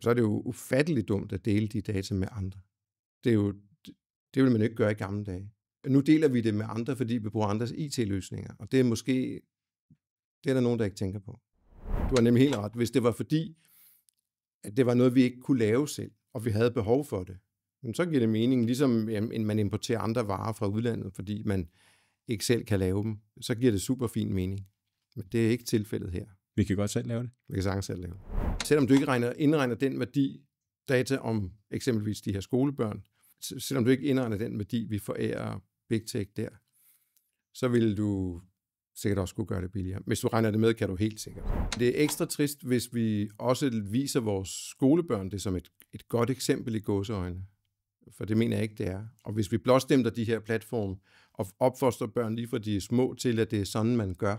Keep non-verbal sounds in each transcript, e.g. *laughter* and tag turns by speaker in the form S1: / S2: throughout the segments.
S1: så er det jo ufatteligt dumt at dele de data med andre. Det, er jo, det, ville man ikke gøre i gamle dage. Nu deler vi det med andre, fordi vi bruger andres IT-løsninger, og det er måske, det er der nogen, der ikke tænker på. Du har nemlig helt ret. Hvis det var fordi, at det var noget, vi ikke kunne lave selv, og vi havde behov for det, så giver det mening, ligesom jamen, man importerer andre varer fra udlandet, fordi man ikke selv kan lave dem, så giver det super fin mening. Men det er ikke tilfældet her. Vi kan godt selv lave det. Vi kan sagtens selv lave det. Selvom du ikke regner, indregner den værdi, data om eksempelvis de her skolebørn, selvom du ikke indregner den værdi, vi forærer Big Tech der, så vil du sikkert også kunne gøre det billigere. Hvis du regner det med, kan du helt sikkert. Det er ekstra trist, hvis vi også viser vores skolebørn det som et, et godt eksempel i gåseøjne. For det mener jeg ikke, det er. Og hvis vi blåstemter de her platforme og opfoster børn lige fra de små til, at det er sådan, man gør,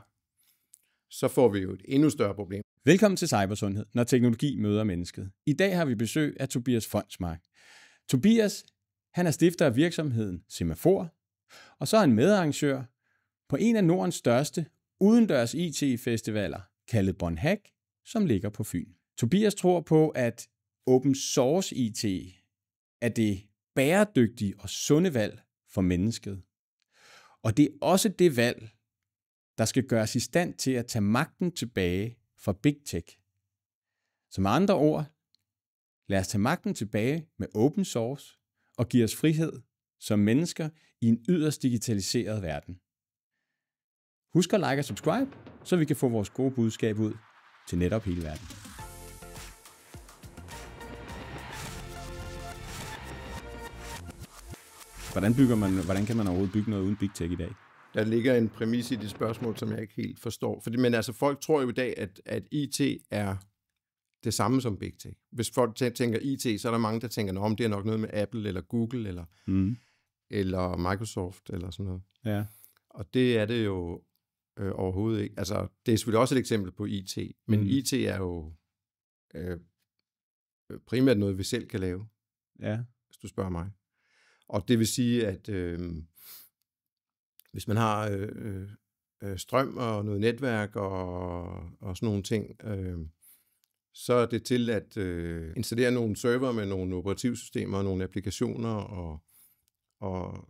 S1: så får vi jo et endnu større problem.
S2: Velkommen til Cybersundhed, når teknologi møder mennesket. I dag har vi besøg af Tobias Fondsmark. Tobias, han er stifter af virksomheden Semafor, og så er han medarrangør på en af Nordens største udendørs IT-festivaler, kaldet Bonhack, som ligger på Fyn. Tobias tror på, at open source IT er det bæredygtige og sunde valg for mennesket. Og det er også det valg, der skal gøres i stand til at tage magten tilbage fra Big Tech. Som andre ord, lad os tage magten tilbage med open source og give os frihed som mennesker i en yderst digitaliseret verden. Husk at like og subscribe, så vi kan få vores gode budskab ud til netop hele verden. Hvordan, bygger man, hvordan kan man overhovedet bygge noget uden big tech i dag?
S1: Der ligger en præmis i dit spørgsmål, som jeg ikke helt forstår. Fordi, men altså, folk tror jo i dag, at, at IT er det samme som Big Tech. Hvis folk tænker IT, så er der mange, der tænker, om det er nok noget med Apple eller Google eller, mm. eller Microsoft eller sådan noget. Ja. Og det er det jo øh, overhovedet ikke. Altså, det er selvfølgelig også et eksempel på IT, men mm. IT er jo øh, primært noget, vi selv kan lave, ja. hvis du spørger mig. Og det vil sige, at øh, hvis man har øh, øh, øh, strøm og noget netværk og, og sådan nogle ting, øh, så er det til at øh, installere nogle server med nogle operativsystemer og nogle applikationer, og, og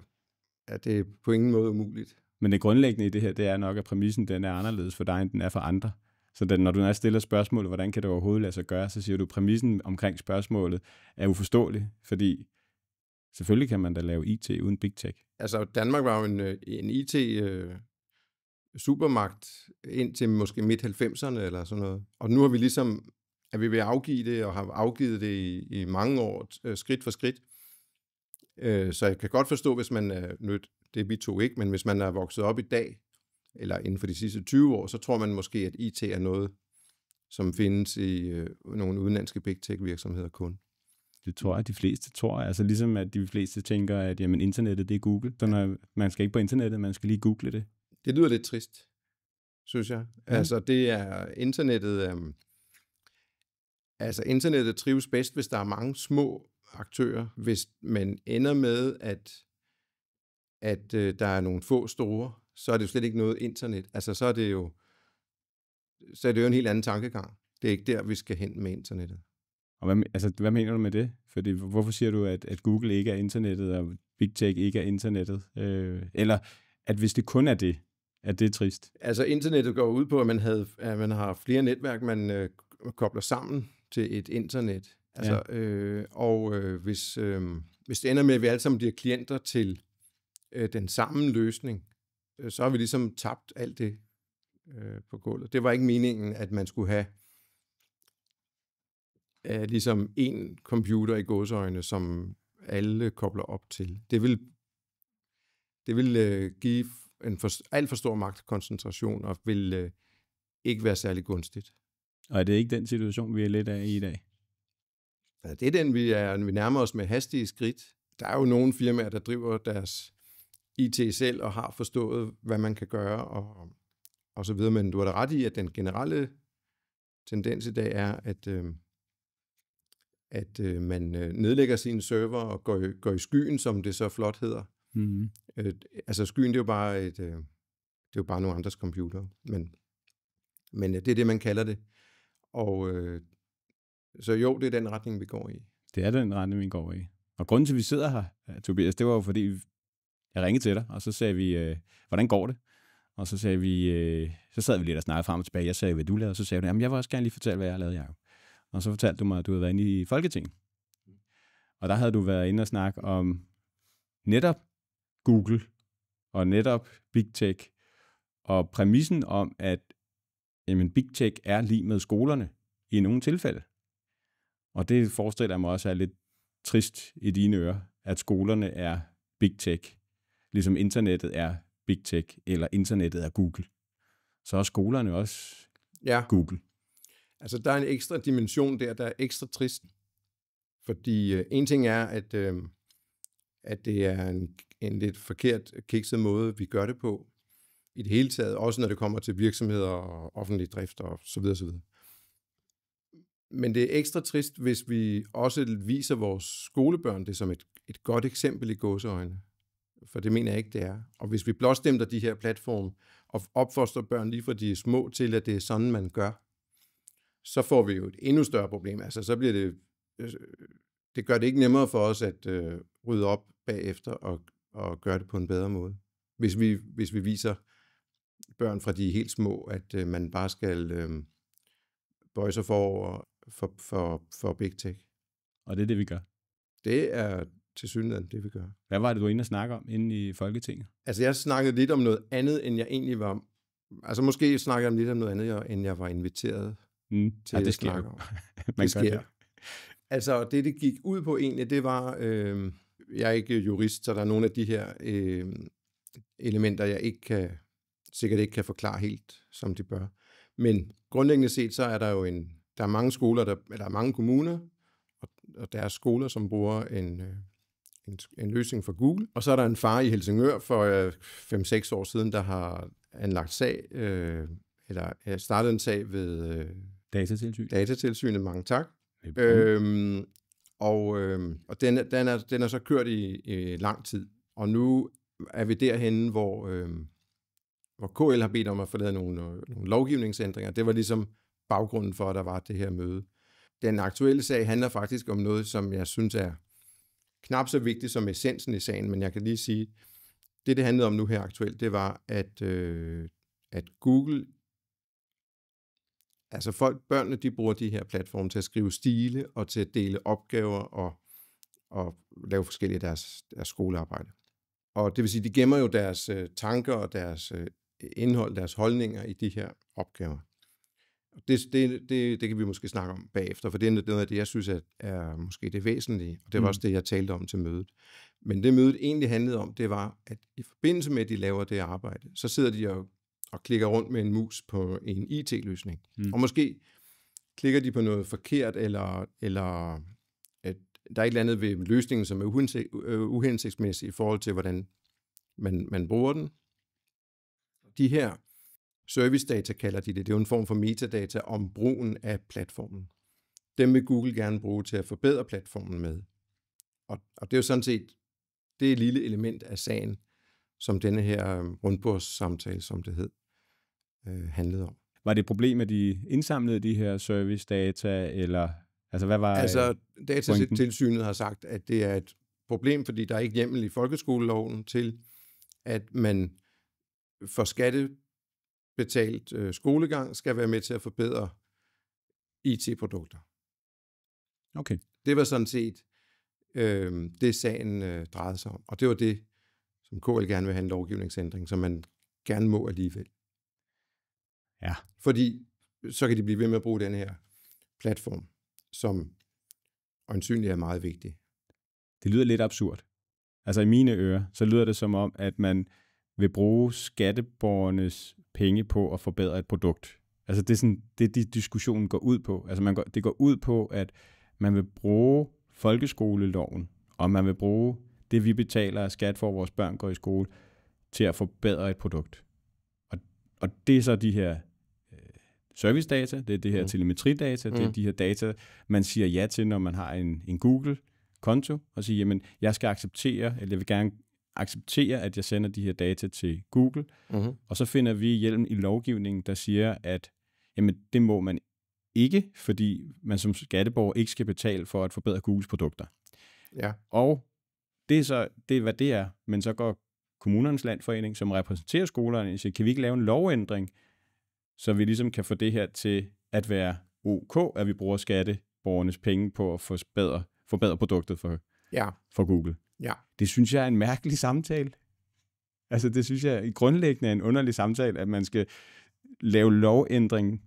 S1: er det på ingen måde umuligt. Men det grundlæggende i det her, det er nok, at præmissen den
S2: er anderledes for dig, end den er for andre. Så den, når du når stiller spørgsmålet, hvordan kan det overhovedet lade sig gøre, så siger du, at præmissen omkring spørgsmålet er uforståelig, fordi Selvfølgelig kan man da lave IT uden big tech.
S1: Altså, Danmark var jo en, øh, en IT-supermagt øh, indtil måske midt-90'erne eller sådan noget. Og nu har vi ligesom, at vi ved at afgive det, og har afgivet det i, i mange år, øh, skridt for skridt. Øh, så jeg kan godt forstå, hvis man er nødt, det vi to ikke, men hvis man er vokset op i dag, eller inden for de sidste 20 år, så tror man måske, at IT er noget, som findes i øh, nogle udenlandske big tech virksomheder kun det tror jeg, de fleste tror. Altså ligesom at de fleste tænker, at jamen,
S2: internettet det er Google. Så når, man skal ikke på internettet, man skal lige google det.
S1: Det lyder lidt trist, synes jeg. Ja. Altså det er internettet... Øh, altså internettet trives bedst, hvis der er mange små aktører. Hvis man ender med, at, at øh, der er nogle få store, så er det jo slet ikke noget internet. Altså så er det jo, så er det jo en helt anden tankegang. Det er ikke der, vi skal hen med internettet. Og hvad, altså, hvad mener du med det? Fordi, hvorfor siger du, at, at Google ikke er internettet, og Big
S2: Tech ikke er internettet? Øh, eller at hvis det kun er det, at det er trist?
S1: Altså internettet går ud på, at man, havde, at man har flere netværk, man øh, kobler sammen til et internet. Altså, ja. øh, og øh, hvis, øh, hvis det ender med, at vi alle sammen bliver klienter til øh, den samme løsning, øh, så har vi ligesom tabt alt det øh, på gulvet. Det var ikke meningen, at man skulle have er ligesom en computer i godsøjne, som alle kobler op til. Det vil, det vil øh, give en for, alt for stor magtkoncentration og vil øh, ikke være særlig gunstigt. Og er det ikke den situation, vi er lidt af i dag? Ja, det er den, vi, er, vi nærmer os med hastige skridt. Der er jo nogle firmaer, der driver deres IT selv og har forstået, hvad man kan gøre og, og så videre. Men du har da ret i, at den generelle tendens i dag er, at øh, at øh, man øh, nedlægger sine server og går, går i skyen, som det så flot hedder. Mm. Øh, altså skyen, det er jo bare et, øh, det er jo bare nogle andres computer, men, men øh, det er det, man kalder det. Og øh, så jo, det er den retning, vi går i.
S2: Det er den retning, vi går i. Og grunden til, at vi sidder her, øh, Tobias, det var jo fordi, jeg ringede til dig, og så sagde vi, øh, hvordan går det? Og så sagde vi, øh, så sad vi lidt og snakkede frem og tilbage. Jeg sagde, hvad du lavede, og så sagde du, jamen jeg vil også gerne lige fortælle, hvad jeg lavede, Jacob. Og så fortalte du mig, at du havde været inde i Folketinget. Og der havde du været inde og snakke om netop Google og netop Big Tech. Og præmissen om, at jamen, Big Tech er lige med skolerne i nogle tilfælde. Og det forestiller jeg mig også er lidt trist i dine ører, at skolerne er Big Tech, ligesom internettet er Big Tech, eller internettet er Google. Så er skolerne også ja. Google.
S1: Altså, der er en ekstra dimension der, der er ekstra trist. Fordi øh, en ting er, at, øh, at det er en, en lidt forkert, kikset måde, vi gør det på i det hele taget, også når det kommer til virksomheder og offentlig drift og så videre, så videre. Men det er ekstra trist, hvis vi også viser vores skolebørn det som et, et godt eksempel i gåseøjne. For det mener jeg ikke, det er. Og hvis vi blåstemter de her platforme og opfoster børn lige fra de små til, at det er sådan, man gør, så får vi jo et endnu større problem. Altså, så bliver det... Øh, det gør det ikke nemmere for os at øh, rydde op bagefter og, og gøre det på en bedre måde. Hvis vi, hvis vi viser børn fra de helt små, at øh, man bare skal øh, bøje sig for, for, for, for big tech. Og det er det, vi gør? Det er til synligheden det, vi gør. Hvad var det, du var inde og
S2: snakke om inde i Folketinget?
S1: Altså, jeg snakkede lidt om noget andet, end jeg egentlig var... Altså, måske snakkede jeg lidt om noget andet, end jeg var inviteret mm. til ja, *laughs* det sker. Man det sker. Det. Altså, det, det gik ud på egentlig, det var, øh, jeg er ikke jurist, så der er nogle af de her øh, elementer, jeg ikke kan, sikkert ikke kan forklare helt, som de bør. Men grundlæggende set, så er der jo en, der er mange skoler, der, eller der er mange kommuner, og, og der er skoler, som bruger en, øh, en, en løsning fra Google. Og så er der en far i Helsingør for øh, 5-6 år siden, der har anlagt sag, øh, eller øh, startet en sag ved... Øh, Datatilsynet. Datatilsynet, mange tak. Øhm, og øhm, og den, den, er, den er så kørt i, i lang tid. Og nu er vi derhen, hvor, øhm, hvor KL har bedt om at få lavet nogle, øh, nogle lovgivningsændringer. Det var ligesom baggrunden for, at der var det her møde. Den aktuelle sag handler faktisk om noget, som jeg synes er knap så vigtigt som essensen i sagen, men jeg kan lige sige, det det handlede om nu her aktuelt, det var, at, øh, at Google altså folk, børnene, de bruger de her platforme til at skrive stile og til at dele opgaver og, og lave forskellige deres, deres skolearbejde. Og det vil sige, de gemmer jo deres øh, tanker og deres øh, indhold, deres holdninger i de her opgaver. Det, det, det, det kan vi måske snakke om bagefter, for det er noget af det, jeg synes er, er måske det væsentlige, og det var mm. også det, jeg talte om til mødet. Men det mødet egentlig handlede om, det var, at i forbindelse med, at de laver det arbejde, så sidder de og og klikker rundt med en mus på en IT-løsning. Mm. Og måske klikker de på noget forkert, eller, eller at der er et eller andet ved løsningen, som er øh, uhensigtsmæssig i forhold til, hvordan man, man bruger den. De her service data kalder de det. Det er jo en form for metadata om brugen af platformen. Dem vil Google gerne bruge til at forbedre platformen med. Og, og det er jo sådan set det lille element af sagen, som denne her rundbordssamtale, som det hed, øh, handlede om. Var det et problem, at de indsamlede de her service-data, eller altså hvad
S2: var Altså, øh, datatilsynet
S1: har sagt, at det er et problem, fordi der er ikke hjemmel i folkeskoleloven til, at man for skattebetalt øh, skolegang skal være med til at forbedre IT-produkter. Okay. Det var sådan set øh, det, sagen øh, drejede sig om. Og det var det, som KL gerne vil have en lovgivningsændring, som man gerne må alligevel. Ja. Fordi så kan de blive ved med at bruge den her platform, som øjensynligt er meget vigtig. Det lyder lidt absurd. Altså i mine ører,
S2: så lyder det som om, at man vil bruge skatteborgernes penge på at forbedre et produkt. Altså det er sådan, det, det diskussionen går ud på. Altså man går, det går ud på, at man vil bruge folkeskoleloven, og man vil bruge det, vi betaler af skat for, at vores børn går i skole, til at forbedre et produkt. Og, og det er så de her servicedata, det er det her mm. telemetridata, det er mm. de her data, man siger ja til, når man har en, en Google-konto, og siger, jamen, jeg skal acceptere, eller jeg vil gerne acceptere, at jeg sender de her data til Google, mm-hmm. og så finder vi hjælp i lovgivningen, der siger, at jamen, det må man ikke, fordi man som skatteborger ikke skal betale for at forbedre Googles produkter. Ja. Og det er så, det er, hvad det er, men så går kommunernes landforening, som repræsenterer skolerne, siger, kan vi ikke lave en lovændring, så vi ligesom kan få det her til at være ok, at vi bruger skatteborgernes penge på at forbedre, forbedre produktet for, ja. for Google. Ja. Det synes jeg er en mærkelig samtale. Altså det synes jeg i grundlæggende er en underlig samtale, at man skal lave lovændring,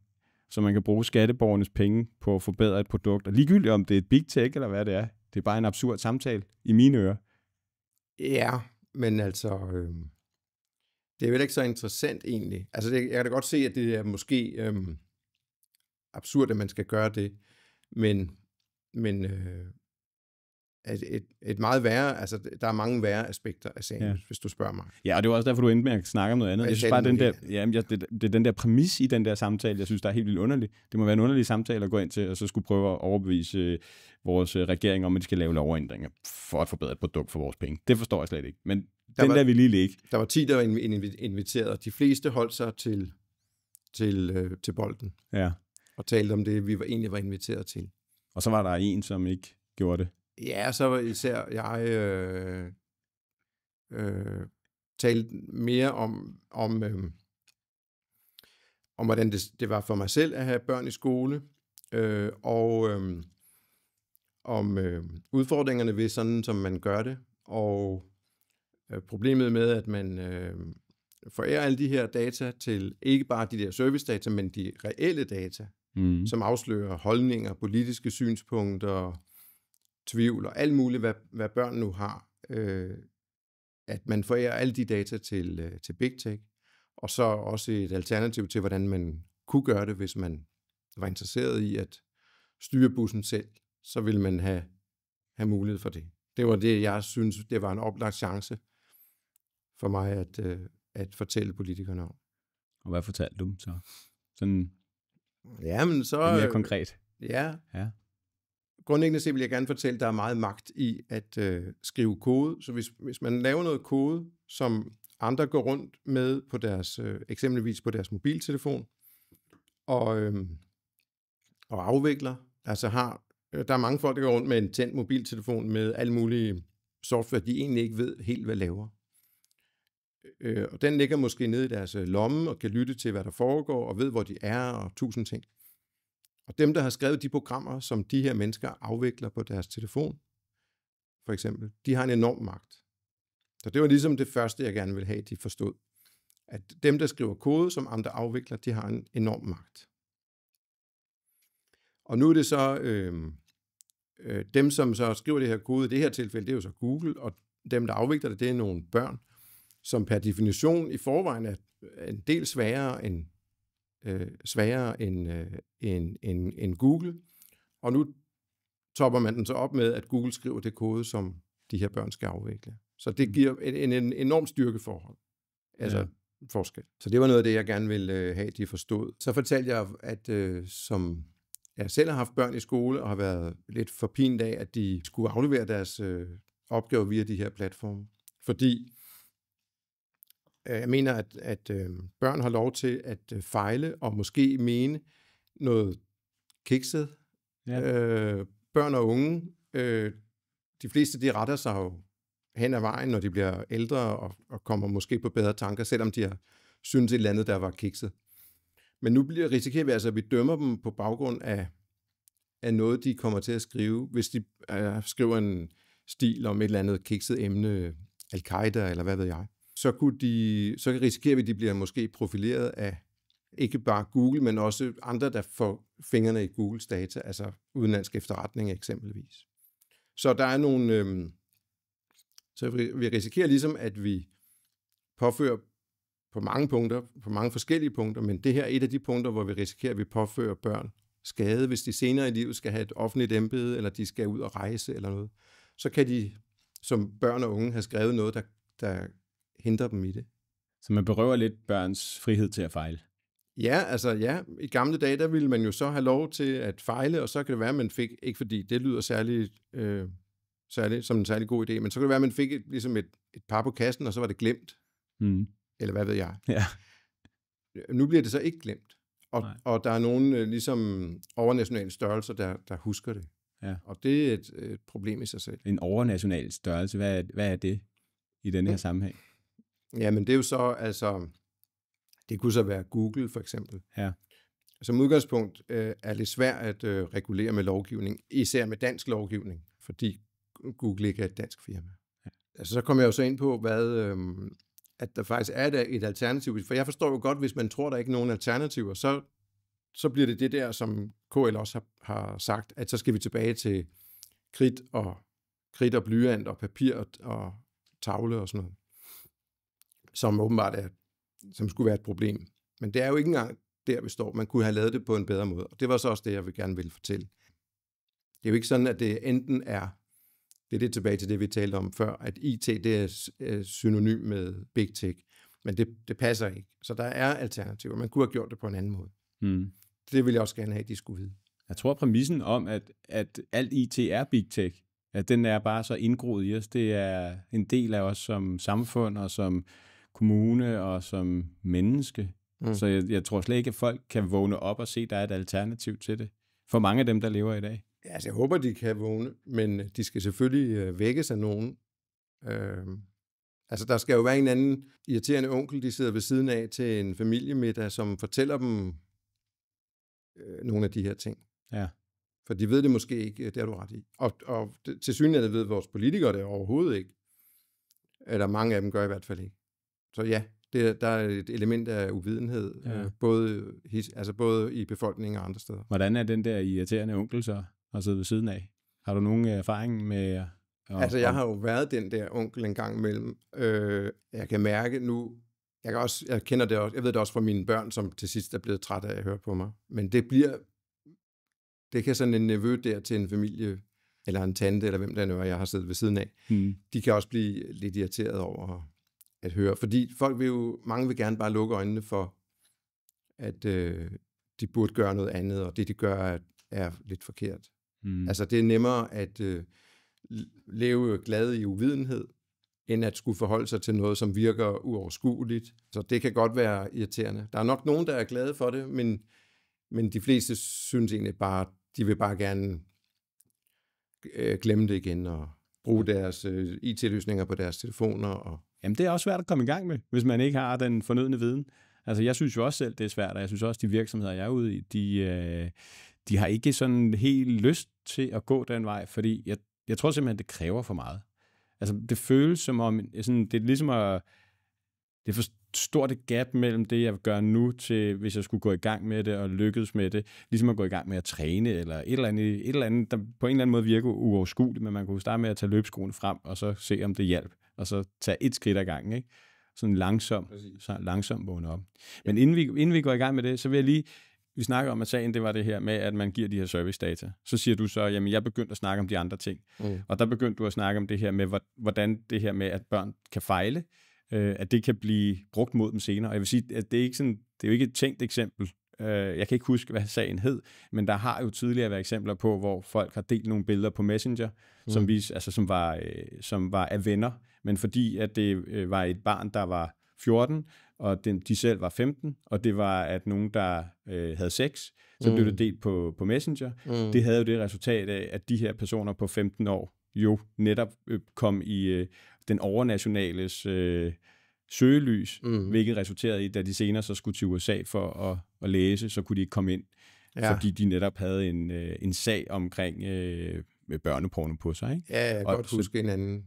S2: så man kan bruge skatteborgernes penge på at forbedre et produkt. Og ligegyldigt om det er et big tech eller hvad det er, det er bare en absurd samtale i mine ører.
S1: Ja, men altså, øh, det er vel ikke så interessant egentlig. Altså, det, jeg kan da godt se, at det er måske øhm, absurd, at man skal gøre det, men, men øh, et, et, et meget værre, altså der er mange værre aspekter af sagen, ja. hvis du spørger mig.
S2: Ja, og det var også derfor, du endte med at snakke om noget andet. Jeg, synes bare, den der, ja, jeg, det, det er den der præmis i den der samtale, jeg synes, der er helt vildt underlig. Det må være en underlig samtale at gå ind til, og så skulle prøve at overbevise øh, vores øh, regering om, at de skal lave lovændringer for at forbedre et produkt for vores penge. Det forstår jeg slet ikke. Men
S1: der den var, der vi lige ligge. Der var 10, der var inviteret, og de fleste holdt sig til, til, øh, til bolden. Ja. Og talte om det, vi var, egentlig var inviteret til. Og så var der en, som ikke gjorde det. Ja, så var især jeg øh, øh, talte mere om, om, øh, om hvordan det, det var for mig selv at have børn i skole, øh, og øh, om øh, udfordringerne ved sådan, som man gør det, og Øh, problemet med, at man øh, forærer alle de her data til ikke bare de der service-data, men de reelle data, mm. som afslører holdninger, politiske synspunkter, tvivl og alt muligt, hvad, hvad børn nu har. Øh, at man forærer alle de data til, øh, til Big Tech, og så også et alternativ til, hvordan man kunne gøre det, hvis man var interesseret i at styre bussen selv, så ville man have, have mulighed for det. Det var det, jeg synes, det var en oplagt chance for mig at, øh, at fortælle politikerne om. Og hvad fortalte du så? Sådan ja, men så, mere øh, konkret. Ja. ja. Grundlæggende set vil jeg gerne fortælle, at der er meget magt i at øh, skrive kode. Så hvis, hvis man laver noget kode, som andre går rundt med på deres, øh, eksempelvis på deres mobiltelefon, og, øh, og afvikler, altså har, øh, der er mange folk, der går rundt med en tændt mobiltelefon med alle mulige software, de egentlig ikke ved helt, hvad laver. Øh, øh, og den ligger måske nede i deres øh, lomme og kan lytte til, hvad der foregår, og ved, hvor de er, og tusind ting. Og dem, der har skrevet de programmer, som de her mennesker afvikler på deres telefon, for eksempel, de har en enorm magt. Så det var ligesom det første, jeg gerne ville have, de forstod. At dem, der skriver kode, som andre afvikler, de har en enorm magt. Og nu er det så øh, øh, dem, som så skriver det her kode, i det her tilfælde, det er jo så Google, og dem, der afvikler det, det er nogle børn som per definition i forvejen er en del sværere end, øh, sværere end, øh, end, end, end Google. Og nu topper man den så op med, at Google skriver det kode, som de her børn skal afvikle. Så det mm. giver en, en en enorm styrkeforhold. Altså, ja forskel. Så det var noget af det, jeg gerne ville øh, have, de forstod. Så fortalte jeg, at øh, som jeg selv har haft børn i skole, og har været lidt forpint af, at de skulle aflevere deres øh, opgaver via de her platforme. Fordi Øh, jeg mener, at, at øh, børn har lov til at øh, fejle og måske mene noget kikset. Ja. Øh, børn og unge, øh, de fleste de retter sig jo hen ad vejen, når de bliver ældre og, og kommer måske på bedre tanker, selvom de har syntes et eller andet, der var kikset. Men nu bliver, risikerer vi altså, at vi dømmer dem på baggrund af, af noget, de kommer til at skrive. Hvis de øh, skriver en stil om et eller andet kikset emne, al-Qaida eller hvad ved jeg, så, kunne de, så risikerer vi, at de bliver måske profileret af ikke bare Google, men også andre, der får fingrene i Googles data, altså udenlandsk efterretning eksempelvis. Så der er nogle... Øh, så vi risikerer ligesom, at vi påfører på mange punkter, på mange forskellige punkter, men det her er et af de punkter, hvor vi risikerer, at vi påfører børn skade, hvis de senere i livet skal have et offentligt embede, eller de skal ud og rejse eller noget. Så kan de som børn og unge have skrevet noget, der, der hindrer dem i det. Så man berøver lidt børns frihed til at fejle? Ja, altså ja. I gamle dage, der ville man jo så have lov til at fejle, og så kan det være, at man fik, ikke fordi det lyder særlig, øh, særlig som en særlig god idé, men så kan det være, at man fik et, ligesom et, et par på kassen, og så var det glemt. Mm. Eller hvad ved jeg. Ja. Nu bliver det så ikke glemt. Og, og der er nogle øh, ligesom overnationale størrelser, der, der husker det. Ja. Og det er et, et problem i sig selv. En overnational størrelse, hvad er, hvad er det i den her sammenhæng? Ja, men det er jo så, altså, det kunne så være Google for eksempel. Ja. Som udgangspunkt øh, er det svært at øh, regulere med lovgivning, især med dansk lovgivning, fordi Google ikke er et dansk firma. Ja. Altså så kommer jeg jo så ind på, hvad, øh, at der faktisk er et, et alternativ. For jeg forstår jo godt, hvis man tror, der er ikke er nogen alternativer, så, så bliver det det der, som KL også har, har sagt, at så skal vi tilbage til kridt og, kridt og blyant og papir og, og tavle og sådan noget som åbenbart er, som skulle være et problem. Men det er jo ikke engang der, vi står. Man kunne have lavet det på en bedre måde, og det var så også det, jeg vil gerne ville fortælle. Det er jo ikke sådan, at det enten er, det er det tilbage til det, vi talte om før, at IT det er øh, synonym med big tech, men det, det passer ikke. Så der er alternativer. Man kunne have gjort det på en anden måde. Mm. Det vil jeg også gerne have, at de skulle vide. Jeg tror, præmissen om, at, at alt
S2: IT er big tech, at den er bare så indgroet i os, det er en del af os som samfund og som kommune og som menneske. Mm. Så jeg, jeg tror slet ikke, at folk kan vågne op og se, at der er et alternativ til det. For mange af dem, der lever i dag.
S1: Ja, altså, jeg håber, de kan vågne, men øh, de skal selvfølgelig øh, vækkes af nogen. Øh, altså, der skal jo være en anden irriterende onkel, de sidder ved siden af til en familiemiddag, som fortæller dem øh, nogle af de her ting. Ja. For de ved det måske ikke, øh, det har du ret i. Og, og til synligheden ved vores politikere det overhovedet ikke. Eller mange af dem gør i hvert fald ikke så ja, det, der er et element af uvidenhed, øh, ja. øh, både, his, altså både i befolkningen og andre steder.
S2: Hvordan er den der irriterende onkel så at sidde ved siden af? Har du nogen øh, erfaring med... At, altså, jeg har
S1: jo været den der onkel en gang imellem. Øh, jeg kan mærke nu, jeg, kan også, jeg kender det også, jeg ved det også fra mine børn, som til sidst er blevet trætte af at høre på mig. Men det bliver, det kan sådan en nevø der til en familie, eller en tante, eller hvem der nu er, jeg har siddet ved siden af. Mm. De kan også blive lidt irriteret over at høre. Fordi folk vil jo, mange vil gerne bare lukke øjnene for, at øh, de burde gøre noget andet, og det de gør er, er lidt forkert. Mm. Altså det er nemmere at øh, leve glad i uvidenhed, end at skulle forholde sig til noget, som virker uoverskueligt. Så det kan godt være irriterende. Der er nok nogen, der er glade for det, men, men de fleste synes egentlig bare, de vil bare gerne øh, glemme det igen og bruge deres øh, IT-løsninger på deres telefoner og
S2: Jamen, det er også svært at komme i gang med, hvis man ikke har den fornødne viden. Altså, jeg synes jo også selv, det er svært, og jeg synes også, de virksomheder, jeg er ude i, de, øh, de har ikke sådan helt lyst til at gå den vej, fordi jeg, jeg tror simpelthen, det kræver for meget. Altså, det føles som om, sådan, det er ligesom at, det er for stort et gap mellem det, jeg gør nu, til hvis jeg skulle gå i gang med det og lykkes med det. Ligesom at gå i gang med at træne, eller et eller andet, et eller andet der på en eller anden måde virker uoverskueligt, men man kunne starte med at tage løbskoene frem, og så se, om det hjalp og så tage et skridt ad gangen, ikke? Sådan langsomt, så langsom vågne op. Men inden, vi, inden vi går i gang med det, så vil jeg lige, vi snakker om, at sagen det var det her med, at man giver de her service data. Så siger du så, jamen jeg begyndte at snakke om de andre ting. Mm. Og der begyndte du at snakke om det her med, hvordan det her med, at børn kan fejle, øh, at det kan blive brugt mod dem senere. Og jeg vil sige, at det er, ikke sådan, det er jo ikke et tænkt eksempel. Øh, jeg kan ikke huske, hvad sagen hed, men der har jo tidligere været eksempler på, hvor folk har delt nogle billeder på Messenger, mm. som, vis, altså, som, var, øh, som var af venner, men fordi at det øh, var et barn, der var 14, og den, de selv var 15, og det var, at nogen, der øh, havde sex, så mm. blev det mm. delt på, på Messenger. Mm. Det havde jo det resultat af, at de her personer på 15 år jo netop øh, kom i øh, den overnationales øh, søgelys, mm. hvilket resulterede i, da de senere så skulle til USA for at at læse, så kunne de ikke komme ind, ja. fordi de netop havde en, øh, en sag omkring øh, børneporno på sig. Ikke? Ja, jeg kan og, godt huske
S1: en anden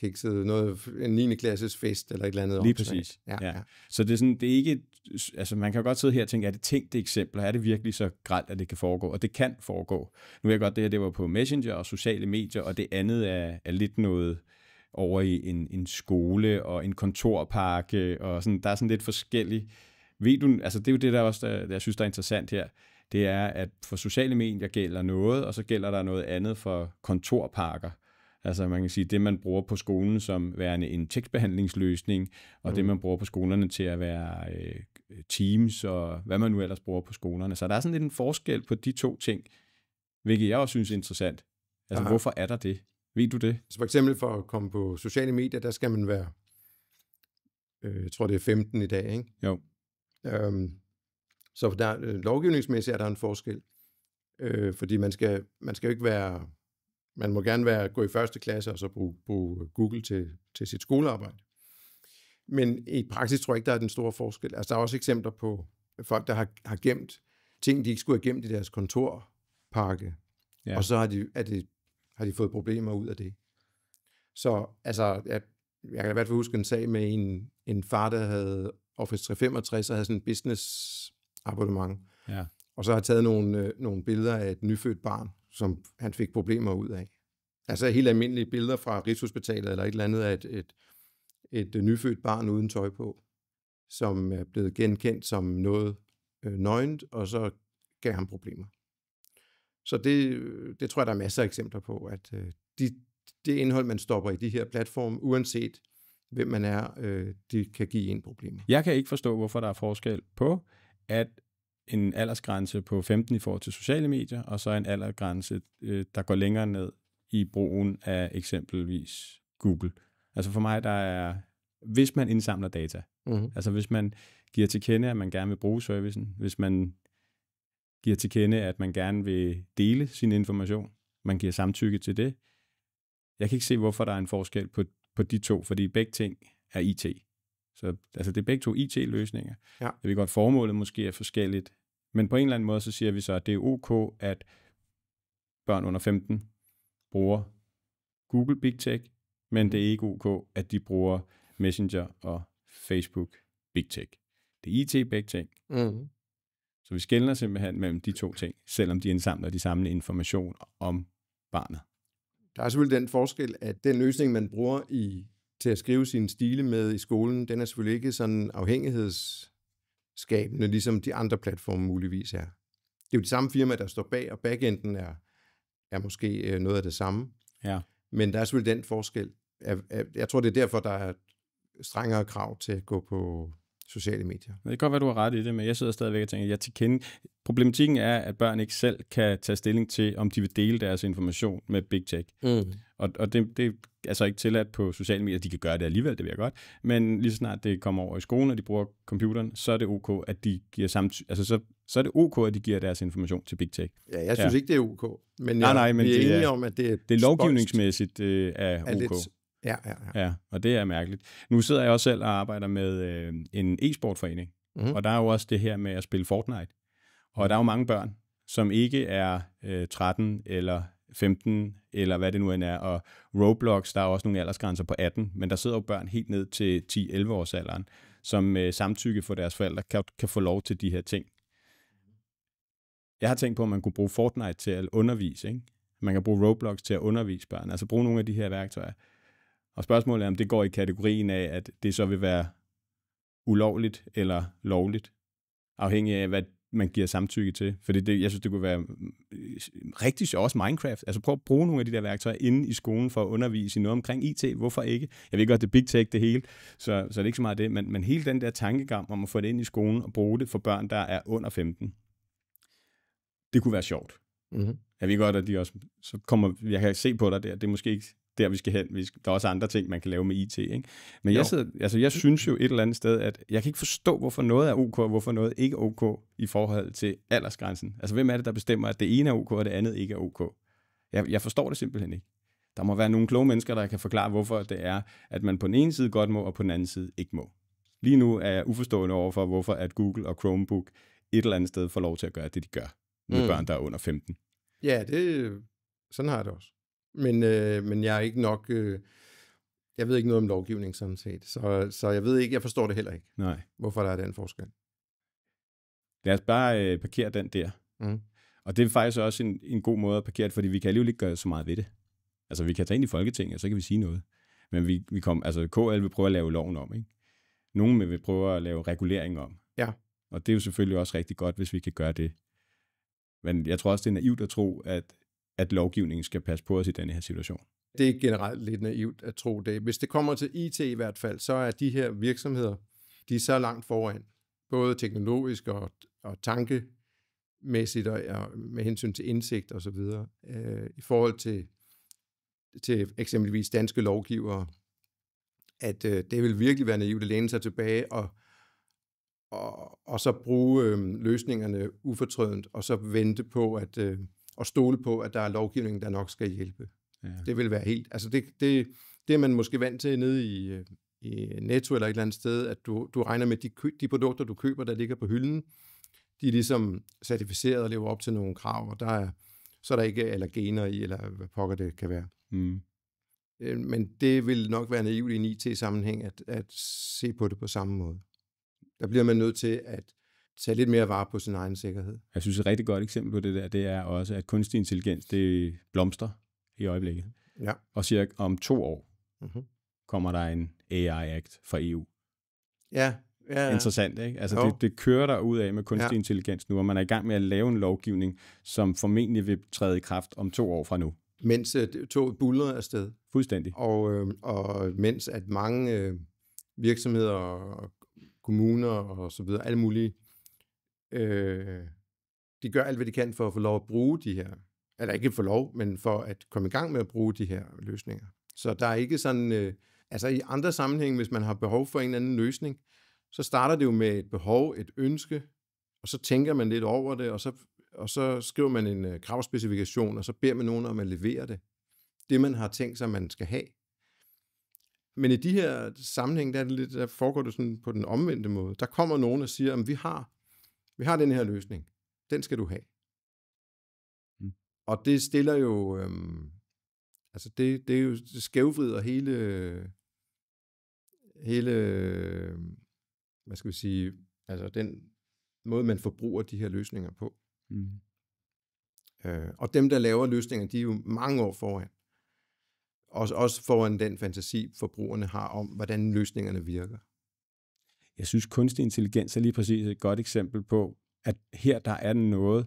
S1: kikset noget, en 9. klasses fest eller et eller andet. Lige præcis. Ja, ja. Ja. Så det er, sådan, det er ikke, altså man kan godt sidde her og tænke, er det tænkte
S2: eksempler? Er det virkelig så gralt, at det kan foregå? Og det kan foregå. Nu ved jeg godt, det her det var på Messenger og sociale medier, og det andet er, er lidt noget over i en, en skole og en kontorpakke, øh, og sådan, der er sådan lidt forskellige ved du, altså det er jo det, der også, der, øh, jeg synes, der er interessant her, det er, at for sociale medier gælder noget, og så gælder der noget andet for kontorparker. Altså man kan sige, det man bruger på skolen som værende en tekstbehandlingsløsning, og mm. det man bruger på skolerne til at være øh, Teams, og hvad man nu ellers bruger på skolerne. Så der er sådan lidt en forskel på de to ting, hvilket jeg også synes er interessant. Altså Aha. hvorfor er der det? Ved du det?
S1: Så for eksempel for at komme på sociale medier, der skal man være, øh, jeg tror det er 15 i dag, ikke? Jo. Øhm, så der, øh, lovgivningsmæssigt er der en forskel, øh, fordi man skal, man skal jo ikke være, man må gerne være, gå i første klasse og så bruge, bruge øh, Google til, til sit skolearbejde. Men i praksis tror jeg ikke, der er den store forskel. Altså, der er også eksempler på folk, der har, har gemt ting, de ikke skulle have gemt i deres kontorpakke, ja. og så har de, er det, har de fået problemer ud af det. Så altså, jeg, jeg kan i hvert fald huske en sag med en, en far, der havde Office 365 og havde sådan en business abonnement. Ja. Og så har jeg taget nogle, øh, nogle billeder af et nyfødt barn, som han fik problemer ud af. Altså helt almindelige billeder fra Rigshospitalet eller et eller andet af et, et, et øh, nyfødt barn uden tøj på, som er blevet genkendt som noget øh, nøgent, og så gav han problemer. Så det, øh, det tror jeg, der er masser af eksempler på, at øh, de, det indhold, man stopper i de her platforme, uanset hvem man er, øh, det kan give en problem. Jeg kan ikke forstå, hvorfor der er forskel på, at
S2: en aldersgrænse på 15 i forhold til sociale medier, og så en aldersgrænse, øh, der går længere ned i brugen af eksempelvis Google. Altså for mig, der er, hvis man indsamler data, mm-hmm. altså hvis man giver til kende, at man gerne vil bruge servicen, hvis man giver til kende, at man gerne vil dele sin information, man giver samtykke til det, jeg kan ikke se, hvorfor der er en forskel på på de to, fordi begge ting er IT. Så altså, det er begge to IT-løsninger. Ja. Jeg ved godt, formålet måske er forskelligt, men på en eller anden måde, så siger vi så, at det er ok, at børn under 15 bruger Google Big Tech, men det er ikke ok, at de bruger Messenger og Facebook Big Tech. Det er IT Big Tech. Mm. Mm-hmm. Så vi skældner simpelthen mellem de to ting, selvom de indsamler de samme information om barnet.
S1: Der er selvfølgelig den forskel, at den løsning, man bruger i, til at skrive sin stile med i skolen, den er selvfølgelig ikke sådan afhængighedsskabende, ligesom de andre platforme muligvis er. Det er jo de samme firma, der står bag, og backenden er, er måske øh, noget af det samme. Ja. Men der er selvfølgelig den forskel. Jeg, jeg, jeg tror, det er derfor, der er strengere krav til at gå på sociale medier.
S2: Det kan godt være, du har ret i det, men jeg sidder stadigvæk og tænker, at jeg kende. Problematikken er, at børn ikke selv kan tage stilling til, om de vil dele deres information med Big Tech. Mm. Og, og det, det er altså ikke tilladt på sociale medier. De kan gøre det alligevel, det vil jeg godt. Men lige så snart det kommer over i skolen, og de bruger computeren, så er det ok, at de giver samt... Altså, så, så er det ok, at de giver deres information til Big Tech. Ja, jeg synes ja. ikke, det er ok. Men, jeg, nej, nej, men vi er det enige er, om, at det er... Det er lovgivningsmæssigt øh, er, er ok. Lidt Ja, ja, ja. ja, og det er mærkeligt. Nu sidder jeg også selv og arbejder med øh, en e-sportforening, mm. og der er jo også det her med at spille Fortnite. Og mhm. der er jo mange børn, som ikke er øh, 13 eller 15, eller hvad det nu end er. Og Roblox, der er også nogle aldersgrænser på 18, men der sidder jo børn helt ned til 10-11 års alderen, som øh, samtykke for deres forældre kan, kan få lov til de her ting. Jeg har tænkt på, at man kunne bruge Fortnite til at undervise. Ikke? Man kan bruge Roblox til at undervise børn, altså bruge nogle af de her værktøjer. Og spørgsmålet er, om det går i kategorien af, at det så vil være ulovligt eller lovligt, afhængig af, hvad man giver samtykke til. For det, det, jeg synes, det kunne være mm, øh, rigtig sjovt, også Minecraft. Altså prøv at bruge nogle af de der værktøjer inde i skolen for at undervise i noget omkring IT. Hvorfor ikke? Jeg ved godt, det er big tech det hele, så, så det er ikke så meget det. Men, men hele den der tankegang om at få det ind i skolen og bruge det for børn, der er under 15, det kunne være sjovt. Mm-hmm. Jeg ved godt, at de også, så kommer, jeg kan se på dig der, det er måske ikke der, vi skal hen. Vi skal, der er også andre ting, man kan lave med IT. Ikke? Men jeg, sidder, altså, jeg synes jo et eller andet sted, at jeg kan ikke forstå, hvorfor noget er OK, og hvorfor noget ikke er OK i forhold til aldersgrænsen. Altså, hvem er det, der bestemmer, at det ene er OK, og det andet ikke er OK? Jeg, jeg forstår det simpelthen ikke. Der må være nogle kloge mennesker, der kan forklare, hvorfor det er, at man på den ene side godt må, og på den anden side ikke må. Lige nu er jeg uforstående overfor, hvorfor at Google og Chromebook et eller andet sted får lov til at gøre det, de gør med mm. børn, der er under 15.
S1: Ja, det, sådan har jeg det også men, øh, men jeg er ikke nok... Øh, jeg ved ikke noget om lovgivning sådan set, så, så jeg ved ikke, jeg forstår det heller ikke, Nej. hvorfor der er den forskel.
S2: Lad os bare øh, parkere den der. Mm. Og det er faktisk også en, en god måde at parkere det, fordi vi kan alligevel ikke gøre så meget ved det. Altså, vi kan tage ind i Folketinget, og så kan vi sige noget. Men vi, vi kom, altså, KL vil prøve at lave loven om, ikke? Nogen vil prøve at lave regulering om. Ja. Og det er jo selvfølgelig også rigtig godt, hvis vi kan gøre det. Men jeg tror også, det er naivt at tro, at at lovgivningen skal passe på os i
S1: denne her situation. Det er generelt lidt naivt at tro det. Hvis det kommer til IT i hvert fald, så er de her virksomheder, de er så langt foran, både teknologisk og, og tankemæssigt og, og med hensyn til indsigt og så videre, øh, i forhold til, til eksempelvis danske lovgivere, at øh, det vil virkelig være naivt at læne sig tilbage og, og, og så bruge øh, løsningerne ufortrødent, og så vente på, at, øh, og stole på, at der er lovgivning, der nok skal hjælpe. Ja. Det vil være helt... Altså det, det, det er man måske vant til nede i, i Netto eller et eller andet sted, at du, du regner med, at de, de produkter, du køber, der ligger på hylden, de er ligesom certificeret og lever op til nogle krav, og der er, så er der ikke allergener i, eller hvad pokker det kan være. Mm. Øh, men det vil nok være naivt i en IT-sammenhæng at, at se på det på samme måde. Der bliver man nødt til at tage lidt mere vare på sin egen sikkerhed.
S2: Jeg synes, et rigtig godt eksempel på det der, det er også, at kunstig intelligens, det blomster i øjeblikket. Ja. Og cirka om to år mm-hmm. kommer der en AI-act fra EU.
S1: Ja, ja, ja. Interessant, ikke? Altså, det,
S2: det kører der ud af med kunstig ja. intelligens nu, og man er i gang med at lave en lovgivning, som formentlig vil træde i kraft om to år fra nu. Mens uh,
S1: toget bullerede afsted. Fuldstændig. Og, øh, og mens at mange øh, virksomheder og kommuner og så videre, alle mulige øh, de gør alt, hvad de kan for at få lov at bruge de her, eller ikke få lov, men for at komme i gang med at bruge de her løsninger. Så der er ikke sådan, øh, altså i andre sammenhænge, hvis man har behov for en eller anden løsning, så starter det jo med et behov, et ønske, og så tænker man lidt over det, og så, og så skriver man en øh, kravspecifikation, og så beder man nogen om at levere det. Det, man har tænkt sig, man skal have. Men i de her sammenhæng, der, er det lidt, der foregår det sådan på den omvendte måde. Der kommer nogen og siger, at vi har vi har den her løsning. Den skal du have. Mm. Og det stiller jo, øhm, altså det, det er jo det skævvrider hele, hele, hvad skal vi sige, altså den måde, man forbruger de her løsninger på. Mm. Øh, og dem, der laver løsninger, de er jo mange år foran. Også, også foran den fantasi, forbrugerne har om, hvordan løsningerne virker. Jeg synes, kunstig intelligens er lige præcis et godt eksempel på, at her
S2: der er noget,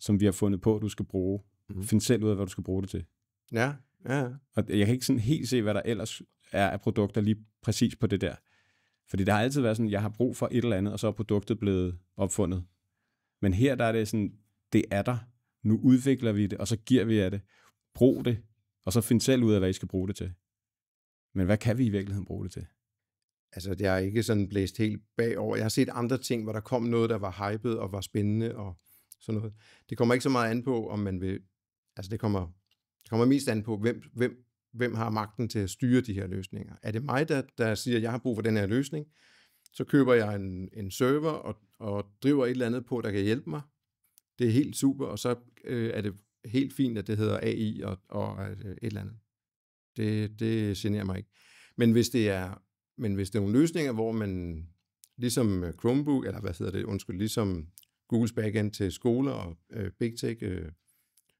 S2: som vi har fundet på, at du skal bruge. Mm-hmm. Find selv ud af, hvad du skal bruge det til.
S1: Ja, ja.
S2: Og jeg kan ikke sådan helt se, hvad der ellers er af produkter lige præcis på det der. Fordi der har altid været sådan, jeg har brug for et eller andet, og så er produktet blevet opfundet. Men her der er det sådan, det er der. Nu udvikler vi det, og så giver vi af det. Brug det, og så find selv ud af, hvad I skal bruge det til. Men hvad kan vi i virkeligheden bruge det til? altså,
S1: jeg er ikke sådan blæst helt bagover. Jeg har set andre ting, hvor der kom noget, der var hypet og var spændende og sådan noget. Det kommer ikke så meget an på, om man vil... Altså, det kommer, det kommer mest an på, hvem, hvem, hvem har magten til at styre de her løsninger. Er det mig, der, der siger, at jeg har brug for den her løsning? Så køber jeg en, en server og, og driver et eller andet på, der kan hjælpe mig. Det er helt super, og så øh, er det helt fint, at det hedder AI og, og øh, et eller andet. Det, det generer mig ikke. Men hvis det er men hvis det er nogle løsninger, hvor man ligesom øh, Chromebook, eller hvad hedder det, undskyld, ligesom Googles backend til skoler og øh, big tech øh,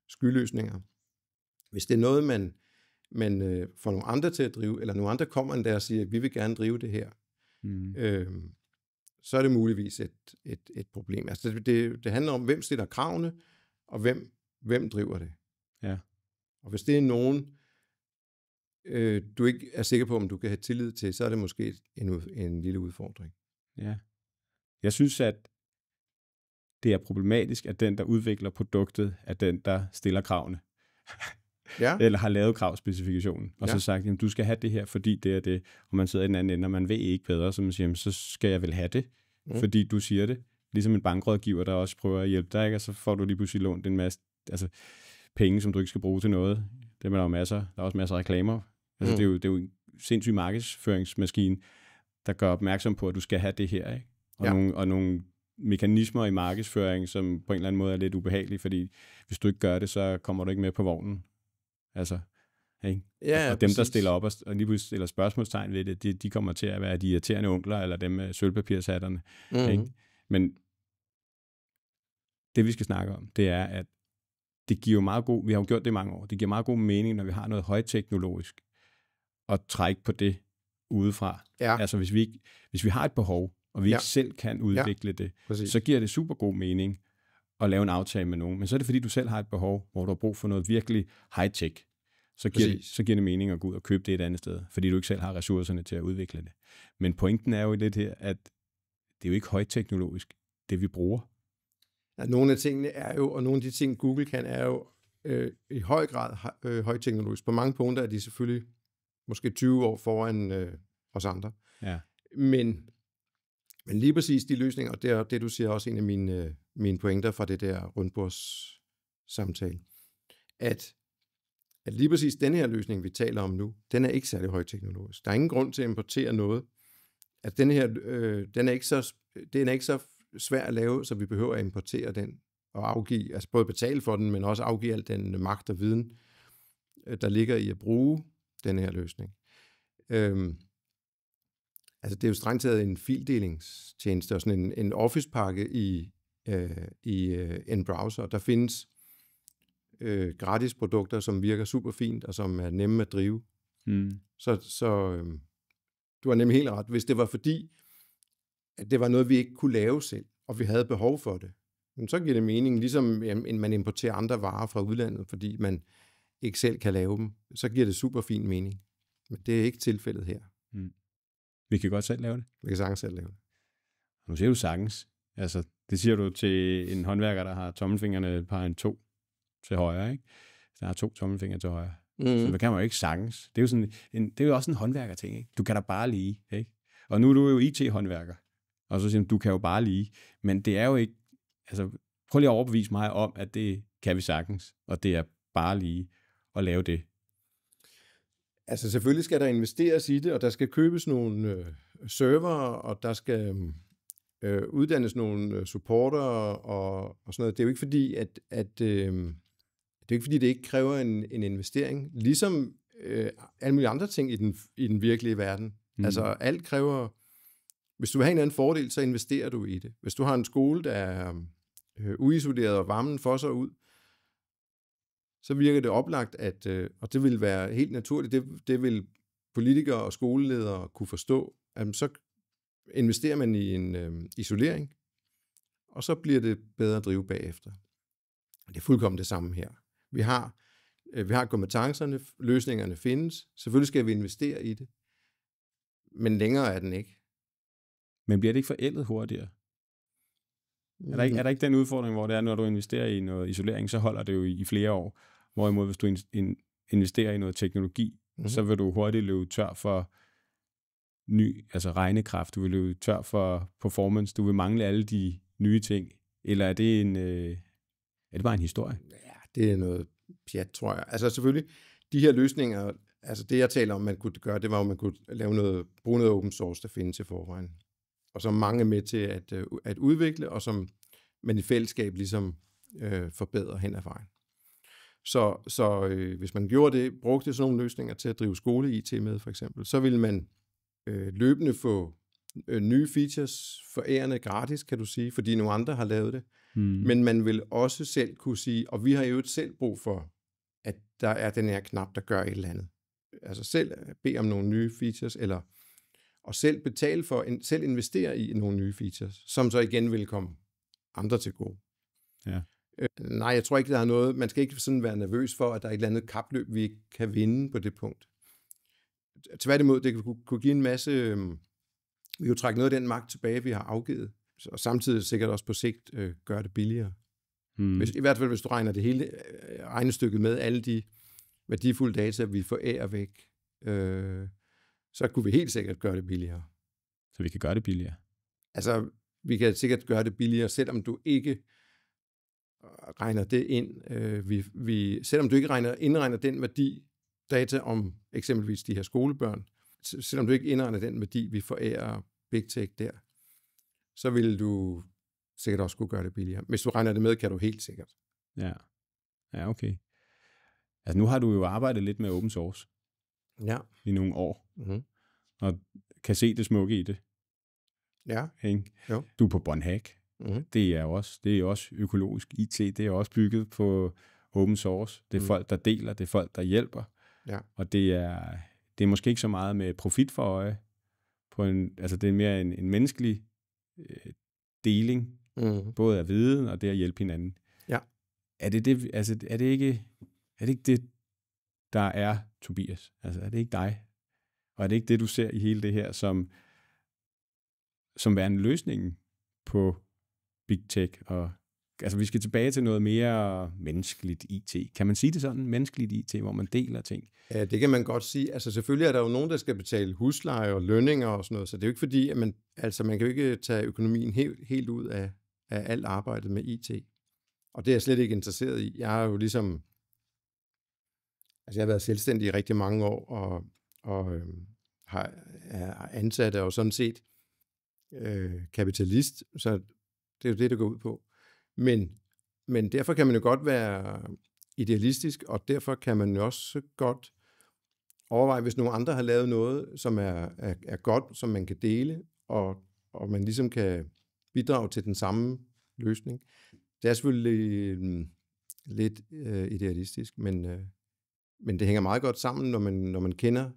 S1: skyløsninger, hvis det er noget, man, man øh, får nogle andre til at drive, eller nogle andre kommer en der og siger, at vi vil gerne drive det her, mm. øh, så er det muligvis et, et, et problem. Altså det, det, det handler om, hvem stiller kravene, og hvem, hvem driver det. Ja. Og hvis det er nogen, øh, du ikke er sikker på, om du kan have tillid til, så er det måske en, en lille udfordring. Ja. Jeg synes, at det er
S2: problematisk, at den, der udvikler produktet, er den, der stiller kravene. ja. *laughs* Eller har lavet kravspecifikationen, og ja. så sagt, jamen, du skal have det her, fordi det er det. Og man sidder i den anden ende, og man ved ikke bedre, så man siger, jamen, så skal jeg vel have det, mm. fordi du siger det. Ligesom en bankrådgiver, der også prøver at hjælpe dig, ikke? og så får du lige pludselig lånt en masse altså, penge, som du ikke skal bruge til noget. Det er der jo masser. Der er også masser af reklamer Altså, mm. det, er mm. jo, det er jo en sindssyg markedsføringsmaskine, der gør opmærksom på, at du skal have det her, ikke? Og, ja. nogle, og nogle mekanismer i markedsføring, som på en eller anden måde er lidt ubehagelige, fordi hvis du ikke gør det, så kommer du ikke med på vognen. Altså, ikke? Ja, og altså, dem, præcis. der stiller op og, og lige pludselig stiller spørgsmålstegn ved det, de, de kommer til at være de irriterende onkler, eller dem med sølvpapirshatterne. mm Ikke? Mm-hmm. Men det, vi skal snakke om, det er, at det giver meget god, vi har jo gjort det i mange år, det giver meget god mening, når vi har noget højteknologisk, at trække på det udefra. Ja. Altså hvis vi, ikke, hvis vi har et behov, og vi ja. ikke selv kan udvikle ja. det, Præcis. så giver det super god mening at lave en aftale med nogen. Men så er det fordi, du selv har et behov, hvor du har brug for noget virkelig high-tech. Så giver, så giver det mening at gå ud og købe det et andet sted, fordi du ikke selv har ressourcerne til at udvikle det. Men pointen er jo lidt her, at det er jo ikke højteknologisk, det vi bruger.
S1: Ja, nogle af tingene er jo, og nogle af de ting, Google kan, er jo øh, i høj grad øh, højteknologisk. På mange punkter er de selvfølgelig måske 20 år foran øh, os andre. Ja. Men, men lige præcis de løsninger, og det er det, du siger, også en af mine, øh, mine pointer fra det der rundbords samtale, at, at lige præcis den her løsning, vi taler om nu, den er ikke særlig højteknologisk. Der er ingen grund til at importere noget. At den her, øh, den er ikke så, den er ikke så svær at lave, så vi behøver at importere den og afgive, altså både betale for den, men også afgive al den magt og viden, øh, der ligger i at bruge den her løsning. Øhm, altså det er jo strengt taget en fildelingstjeneste og sådan en, en Office-pakke i, øh, i øh, en browser. Der findes øh, gratis produkter, som virker super fint og som er nemme at drive. Mm. Så, så øh, du har nemlig helt ret. Hvis det var fordi, at det var noget, vi ikke kunne lave selv, og vi havde behov for det, så giver det mening, ligesom jamen, man importerer andre varer fra udlandet, fordi man, ikke selv kan lave dem, så giver det super fin mening. Men det er ikke tilfældet her. Mm. Vi kan godt selv lave det. Vi kan sagtens selv lave det. Nu siger du sagtens.
S2: Altså, det siger du til en håndværker, der har tommelfingrene par en to til højre, ikke? Der har to tommelfingre til højre. Mm. Så det kan man jo ikke sagtens. Det er jo, sådan en, det er jo også en håndværker-ting, ikke? Du kan da bare lige, ikke? Og nu er du jo IT-håndværker. Og så siger du, du kan jo bare lige. Men det er jo ikke... Altså, prøv lige at overbevise mig om, at det kan vi sagtens, og det er bare lige at lave det?
S1: Altså selvfølgelig skal der investeres i det, og der skal købes nogle øh, servere, og der skal øh, uddannes nogle øh, supporter og, og sådan noget. Det er jo ikke fordi, at, at øh, det er ikke fordi, det ikke kræver en, en investering. Ligesom øh, alle mulige andre ting i den, i den virkelige verden. Mm. Altså alt kræver, hvis du vil have en anden fordel, så investerer du i det. Hvis du har en skole, der er øh, uisoleret og varmen fosser ud, så virker det oplagt, at, øh, og det vil være helt naturligt, det, det vil politikere og skoleledere kunne forstå, at så investerer man i en øh, isolering, og så bliver det bedre at drive bagefter. Det er fuldkommen det samme her. Vi har, øh, vi har kompetencerne, løsningerne findes, selvfølgelig skal vi investere i det, men længere er den ikke. Men bliver det ikke forældet hurtigere? Er der, ikke, mm-hmm. er der ikke den udfordring, hvor
S2: det er, når du investerer i noget isolering, så holder det jo i, flere år. Hvorimod, hvis du in, in, investerer i noget teknologi, mm-hmm. så vil du hurtigt løbe tør for ny, altså regnekraft, du vil løbe tør for performance, du vil mangle alle de nye ting. Eller er det en,
S1: øh, er det bare en historie? Ja, det er noget pjat, tror jeg. Altså selvfølgelig, de her løsninger, altså det jeg taler om, man kunne gøre, det var, at man kunne lave noget, bruge noget open source, der findes i forvejen og som mange er med til at, øh, at udvikle, og som man i fællesskab ligesom øh, forbedrer hen ad vejen. Så, så øh, hvis man gjorde det, brugte sådan nogle løsninger til at drive skole-IT med for eksempel, så ville man øh, løbende få øh, nye features forærende gratis, kan du sige, fordi nogle andre har lavet det. Hmm. Men man vil også selv kunne sige, og vi har jo selv brug for, at der er den her knap, der gør et eller andet. Altså selv øh, bede om nogle nye features, eller og selv betale for, en, selv investere i nogle nye features, som så igen vil komme andre til gode. Ja. Øh, nej, jeg tror ikke, der er noget, man skal ikke sådan være nervøs for, at der er et eller andet kapløb, vi ikke kan vinde på det punkt. Tværtimod, det kunne, kunne give en masse, øh, vi kunne trække noget af den magt tilbage, vi har afgivet, og samtidig sikkert også på sigt øh, gøre det billigere. Hmm. Hvis, I hvert fald, hvis du regner det hele øh, regnestykket med, alle de værdifulde data, vi får forærer væk, øh, så kunne vi helt sikkert gøre det billigere.
S2: Så vi kan gøre det billigere?
S1: Altså, vi kan sikkert gøre det billigere, selvom du ikke øh, regner det ind. Øh, vi, vi, selvom du ikke regner, indregner den værdi, data om eksempelvis de her skolebørn, selvom du ikke indregner den værdi, vi forærer Big Tech der, så vil du sikkert også kunne gøre det billigere. Hvis du regner det med, kan du helt sikkert.
S2: Ja, ja okay.
S1: Altså nu har du jo arbejdet lidt med
S2: open source ja. i nogle år, mm-hmm. og kan se det smukke i det. Ja. Ikke? Jo. Du er på Bonhack. Mm-hmm. Det er også det er også økologisk IT. Det er også bygget på open source. Det er mm. folk der deler, det er folk der hjælper. Ja. Og det er det er måske ikke så meget med profit for øje. På en, altså det er mere en, en menneskelig øh, deling, mm. både af viden og det at hjælpe hinanden. Ja. Er det det altså er det ikke er det ikke det der er Tobias? Altså, er det ikke dig? Og er det ikke det, du ser i hele det her, som, som værende løsningen på big tech? Og, altså, vi skal tilbage til noget mere menneskeligt IT. Kan man sige det sådan? Menneskeligt IT, hvor man deler ting?
S1: Ja, det kan man godt sige. Altså, selvfølgelig er der jo nogen, der skal betale husleje og lønninger og sådan noget, så det er jo ikke fordi, at man, altså, man kan jo ikke tage økonomien helt, helt ud af, af alt arbejdet med IT. Og det er jeg slet ikke interesseret i. Jeg er jo ligesom Altså, jeg har været selvstændig i rigtig mange år, og, og øh, har, er ansat og sådan set øh, kapitalist, så det er jo det, det går ud på. Men, men derfor kan man jo godt være idealistisk, og derfor kan man jo også godt overveje, hvis nogle andre har lavet noget, som er, er, er godt, som man kan dele, og, og man ligesom kan bidrage til den samme løsning. Det er selvfølgelig øh, lidt øh, idealistisk, men... Øh, men det hænger meget godt sammen, når man, når man kender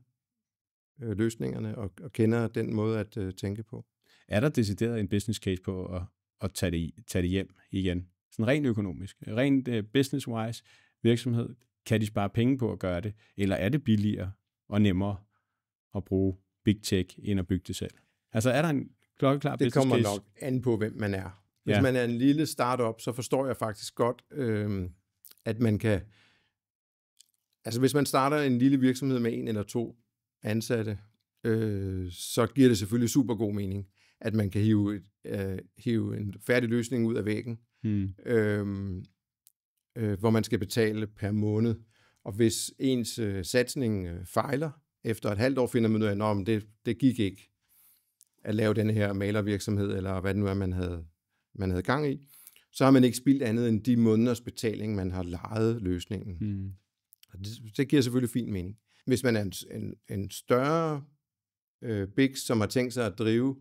S1: øh, løsningerne og, og kender den måde at øh, tænke på.
S2: Er der decideret en business case på at, at tage, det, tage det hjem igen? Sådan rent økonomisk, rent øh, business-wise virksomhed, kan de spare penge på at gøre det, eller er det billigere og nemmere at bruge big tech end at bygge det selv?
S1: Altså er der en klokkeklar business case? Det kommer nok an på, hvem man er. Hvis ja. man er en lille startup, så forstår jeg faktisk godt, øh, at man kan Altså hvis man starter en lille virksomhed med en eller to ansatte, øh, så giver det selvfølgelig super god mening, at man kan hive, et, øh, hive en færdig løsning ud af væggen, hmm. øh, øh, hvor man skal betale per måned. Og hvis ens øh, satsning øh, fejler, efter et halvt år finder man ud af, at det, det gik ikke at lave den her malervirksomhed, eller hvad det nu er, man havde, man havde gang i, så har man ikke spildt andet end de måneders betaling, man har lejet løsningen. Hmm. Og det, det giver selvfølgelig fin mening. Hvis man er en, en, en større øh, big, som har tænkt sig at drive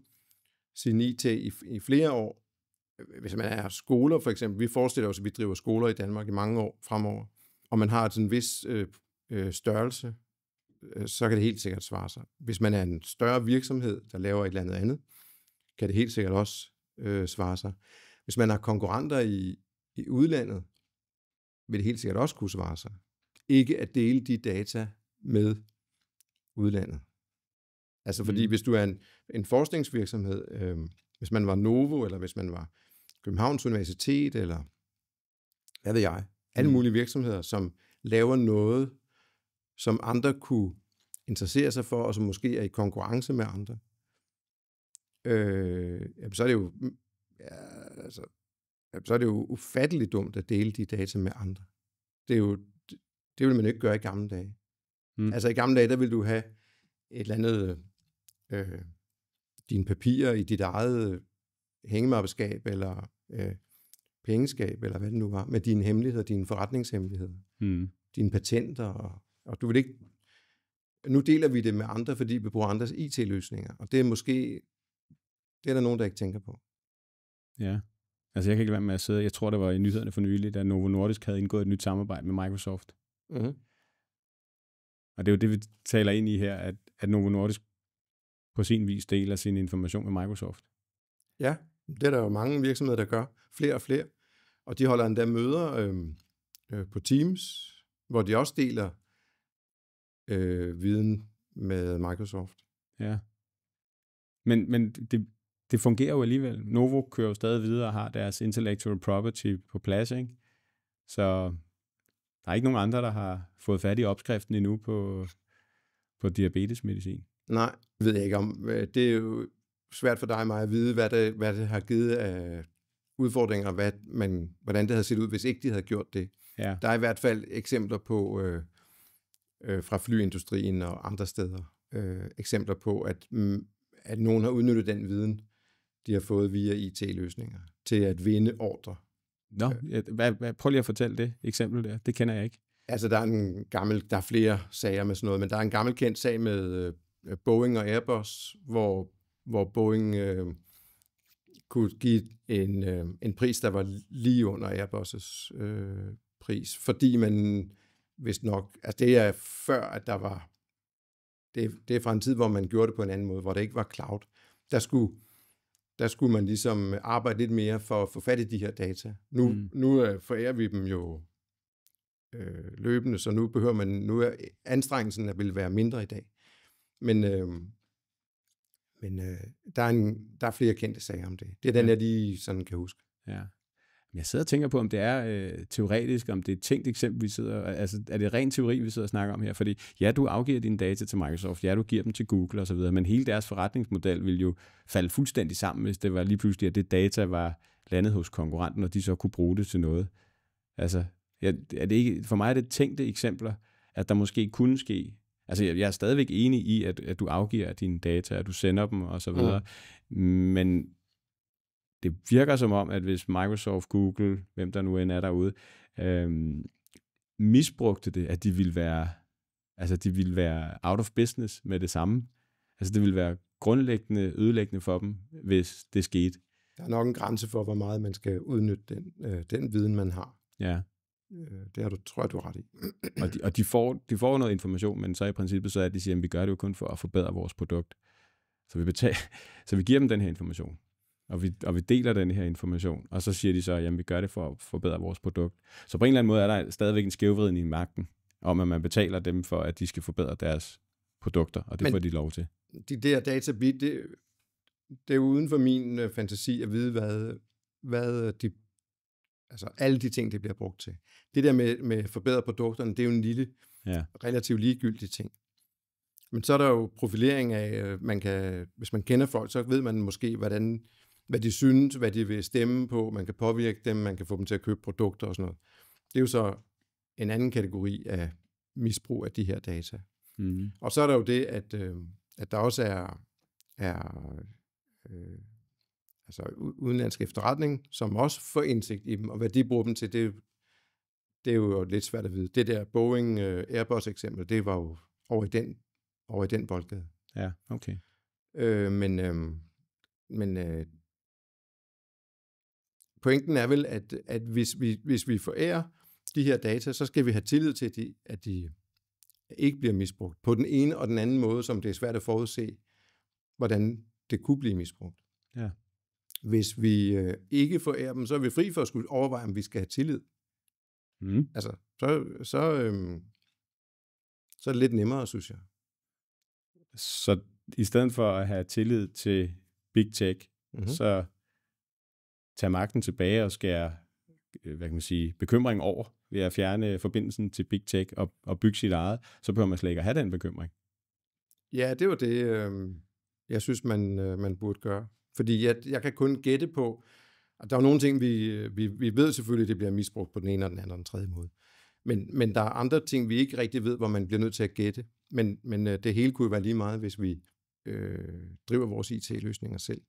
S1: sin IT i, i flere år, øh, hvis man er skoler for eksempel, vi forestiller os, at vi driver skoler i Danmark i mange år fremover, og man har sådan en vis øh, øh, størrelse, øh, så kan det helt sikkert svare sig. Hvis man er en større virksomhed, der laver et eller andet andet, kan det helt sikkert også øh, svare sig. Hvis man har konkurrenter i, i udlandet, vil det helt sikkert også kunne svare sig ikke at dele de data med udlandet. Altså fordi mm. hvis du er en, en forskningsvirksomhed, øh, hvis man var Novo, eller hvis man var Københavns Universitet, eller hvad ved jeg, alle mm. mulige virksomheder, som laver noget, som andre kunne interessere sig for, og som måske er i konkurrence med andre, øh, jamen, så er det jo mm, ja, altså, jamen, så er det jo ufatteligt dumt at dele de data med andre. Det er jo det ville man ikke gøre i gamle dage. Mm. Altså i gamle dage, der ville du have et eller andet, øh, dine papirer i dit eget øh, hængemappeskab, eller øh, pengeskab, eller hvad det nu var, med dine hemmeligheder, dine forretningshemmeligheder, mm. dine patenter, og, og du vil ikke... Nu deler vi det med andre, fordi vi bruger andres IT-løsninger, og det er måske... Det er der nogen, der ikke tænker på.
S2: Ja. Altså jeg kan ikke være med at sidde, jeg tror, det var i nyhederne for nylig, da Novo Nordisk havde indgået et nyt samarbejde med Microsoft. Mm-hmm. Og det er jo det, vi taler ind i her, at, at Novo Nordisk på sin vis deler sin information med Microsoft.
S1: Ja, det er der jo mange virksomheder, der gør. Flere og flere. Og de holder endda møder øh, øh, på Teams, hvor de også deler øh, viden med Microsoft. Ja. Men, men
S2: det, det fungerer jo alligevel. Novo kører jo stadig videre og har deres intellectual property på plads, ikke? Så der er ikke nogen andre, der har fået fat i opskriften endnu på, på diabetesmedicin.
S1: Nej, ved jeg ikke om. Øh, det er jo svært for dig og mig at vide, hvad det, hvad det har givet af udfordringer, hvad man, hvordan det havde set ud, hvis ikke de havde gjort det. Ja. Der er i hvert fald eksempler på øh, øh, fra flyindustrien og andre steder, øh, eksempler på, at, mm, at nogen har udnyttet den viden, de har fået via IT-løsninger, til at vinde ordre Nå, øh. hvad, hvad, prøv lige at fortælle det eksempel der. Det kender jeg ikke. Altså, der er, en gammel, der er flere sager med sådan noget, men der er en gammel kendt sag med øh, Boeing og Airbus, hvor, hvor Boeing øh, kunne give en, øh, en pris, der var lige under Airbus' øh, pris, fordi man hvis nok, altså det er før, at der var, det, det er fra en tid, hvor man gjorde det på en anden måde, hvor det ikke var cloud. Der skulle der skulle man ligesom arbejde lidt mere for at få fat i de her data. Nu, mm. nu øh, forærer vi dem jo øh, løbende, så nu behøver man, nu er anstrengelsen vil være mindre i dag. Men, øh, men øh, der, er en, der er flere kendte sager om det. Det er den, ja. jeg lige sådan kan huske. Ja jeg sidder og tænker på, om
S2: det er øh, teoretisk, om det er et tænkt eksempel, vi sidder, altså er det ren teori, vi sidder og snakker om her? Fordi ja, du afgiver dine data til Microsoft, ja, du giver dem til Google osv., men hele deres forretningsmodel ville jo falde fuldstændig sammen, hvis det var lige pludselig, at det data var landet hos konkurrenten, og de så kunne bruge det til noget. Altså, ja, er det ikke, for mig er det tænkte eksempler, at der måske kunne ske Altså, jeg, jeg er stadigvæk enig i, at, at du afgiver dine data, at du sender dem og så videre. Mm. Men det virker som om, at hvis Microsoft, Google, hvem der nu end er derude, øhm, misbrugte det, at de ville være, altså de ville være out of business med det samme. Altså det ville være grundlæggende ødelæggende for dem, hvis det skete.
S1: Der er nok en grænse for, hvor meget man skal udnytte den, øh, den viden, man har. Ja. Øh, det har du, tror jeg, du har ret i.
S2: *clears throat* og de, og de, får, de får noget information, men så i princippet så er det, at de siger, at vi gør det jo kun for at forbedre vores produkt. Så vi, betaler, *laughs* så vi giver dem den her information og vi, og vi deler den her information, og så siger de så, at vi gør det for at forbedre vores produkt. Så på en eller anden måde er der stadigvæk en skævvridning i magten, om at man betaler dem for, at de skal forbedre deres produkter, og det Men får de lov til.
S1: De der databit, det, det er uden for min øh, fantasi at vide, hvad, hvad de, altså alle de ting, det bliver brugt til. Det der med, med forbedre produkterne, det er jo en lille, ja. relativt ligegyldig ting. Men så er der jo profilering af, øh, man kan, hvis man kender folk, så ved man måske, hvordan øh, hvad de synes, hvad de vil stemme på, man kan påvirke dem, man kan få dem til at købe produkter og sådan noget. Det er jo så en anden kategori af misbrug af de her data. Mm. Og så er der jo det, at, øh, at der også er, er øh, altså udenlandsk efterretning, som også får indsigt i dem, og hvad de bruger dem til, det, det er jo lidt svært at vide. Det der Boeing øh, Airbus eksempel, det var jo over i den, over i den boldgade. Ja, okay. Øh, men øh, men øh, pointen er vel, at, at hvis, vi, hvis vi forærer de her data, så skal vi have tillid til, at de, at de ikke bliver misbrugt på den ene og den anden måde, som det er svært at forudse, hvordan det kunne blive misbrugt. Ja. Hvis vi øh, ikke forærer dem, så er vi fri for at skulle overveje, om vi skal have tillid. Mm. Altså, så, så, øh, så er det lidt nemmere, synes jeg. Så i stedet for at have tillid til
S2: big tech, mm-hmm. så tage magten tilbage og skære øh, hvad kan man sige, bekymring over ved at fjerne forbindelsen til Big Tech og, og bygge sit eget, så behøver man slet ikke at have den bekymring.
S1: Ja, det var det, øh, jeg synes, man, øh, man burde gøre. Fordi jeg, jeg kan kun gætte på, at der er nogle ting, vi, øh, vi, vi ved selvfølgelig, det bliver misbrugt på den ene eller den anden og den tredje måde. Men, men der er andre ting, vi ikke rigtig ved, hvor man bliver nødt til at gætte. Men, men øh, det hele kunne være lige meget, hvis vi øh, driver vores IT-løsninger selv.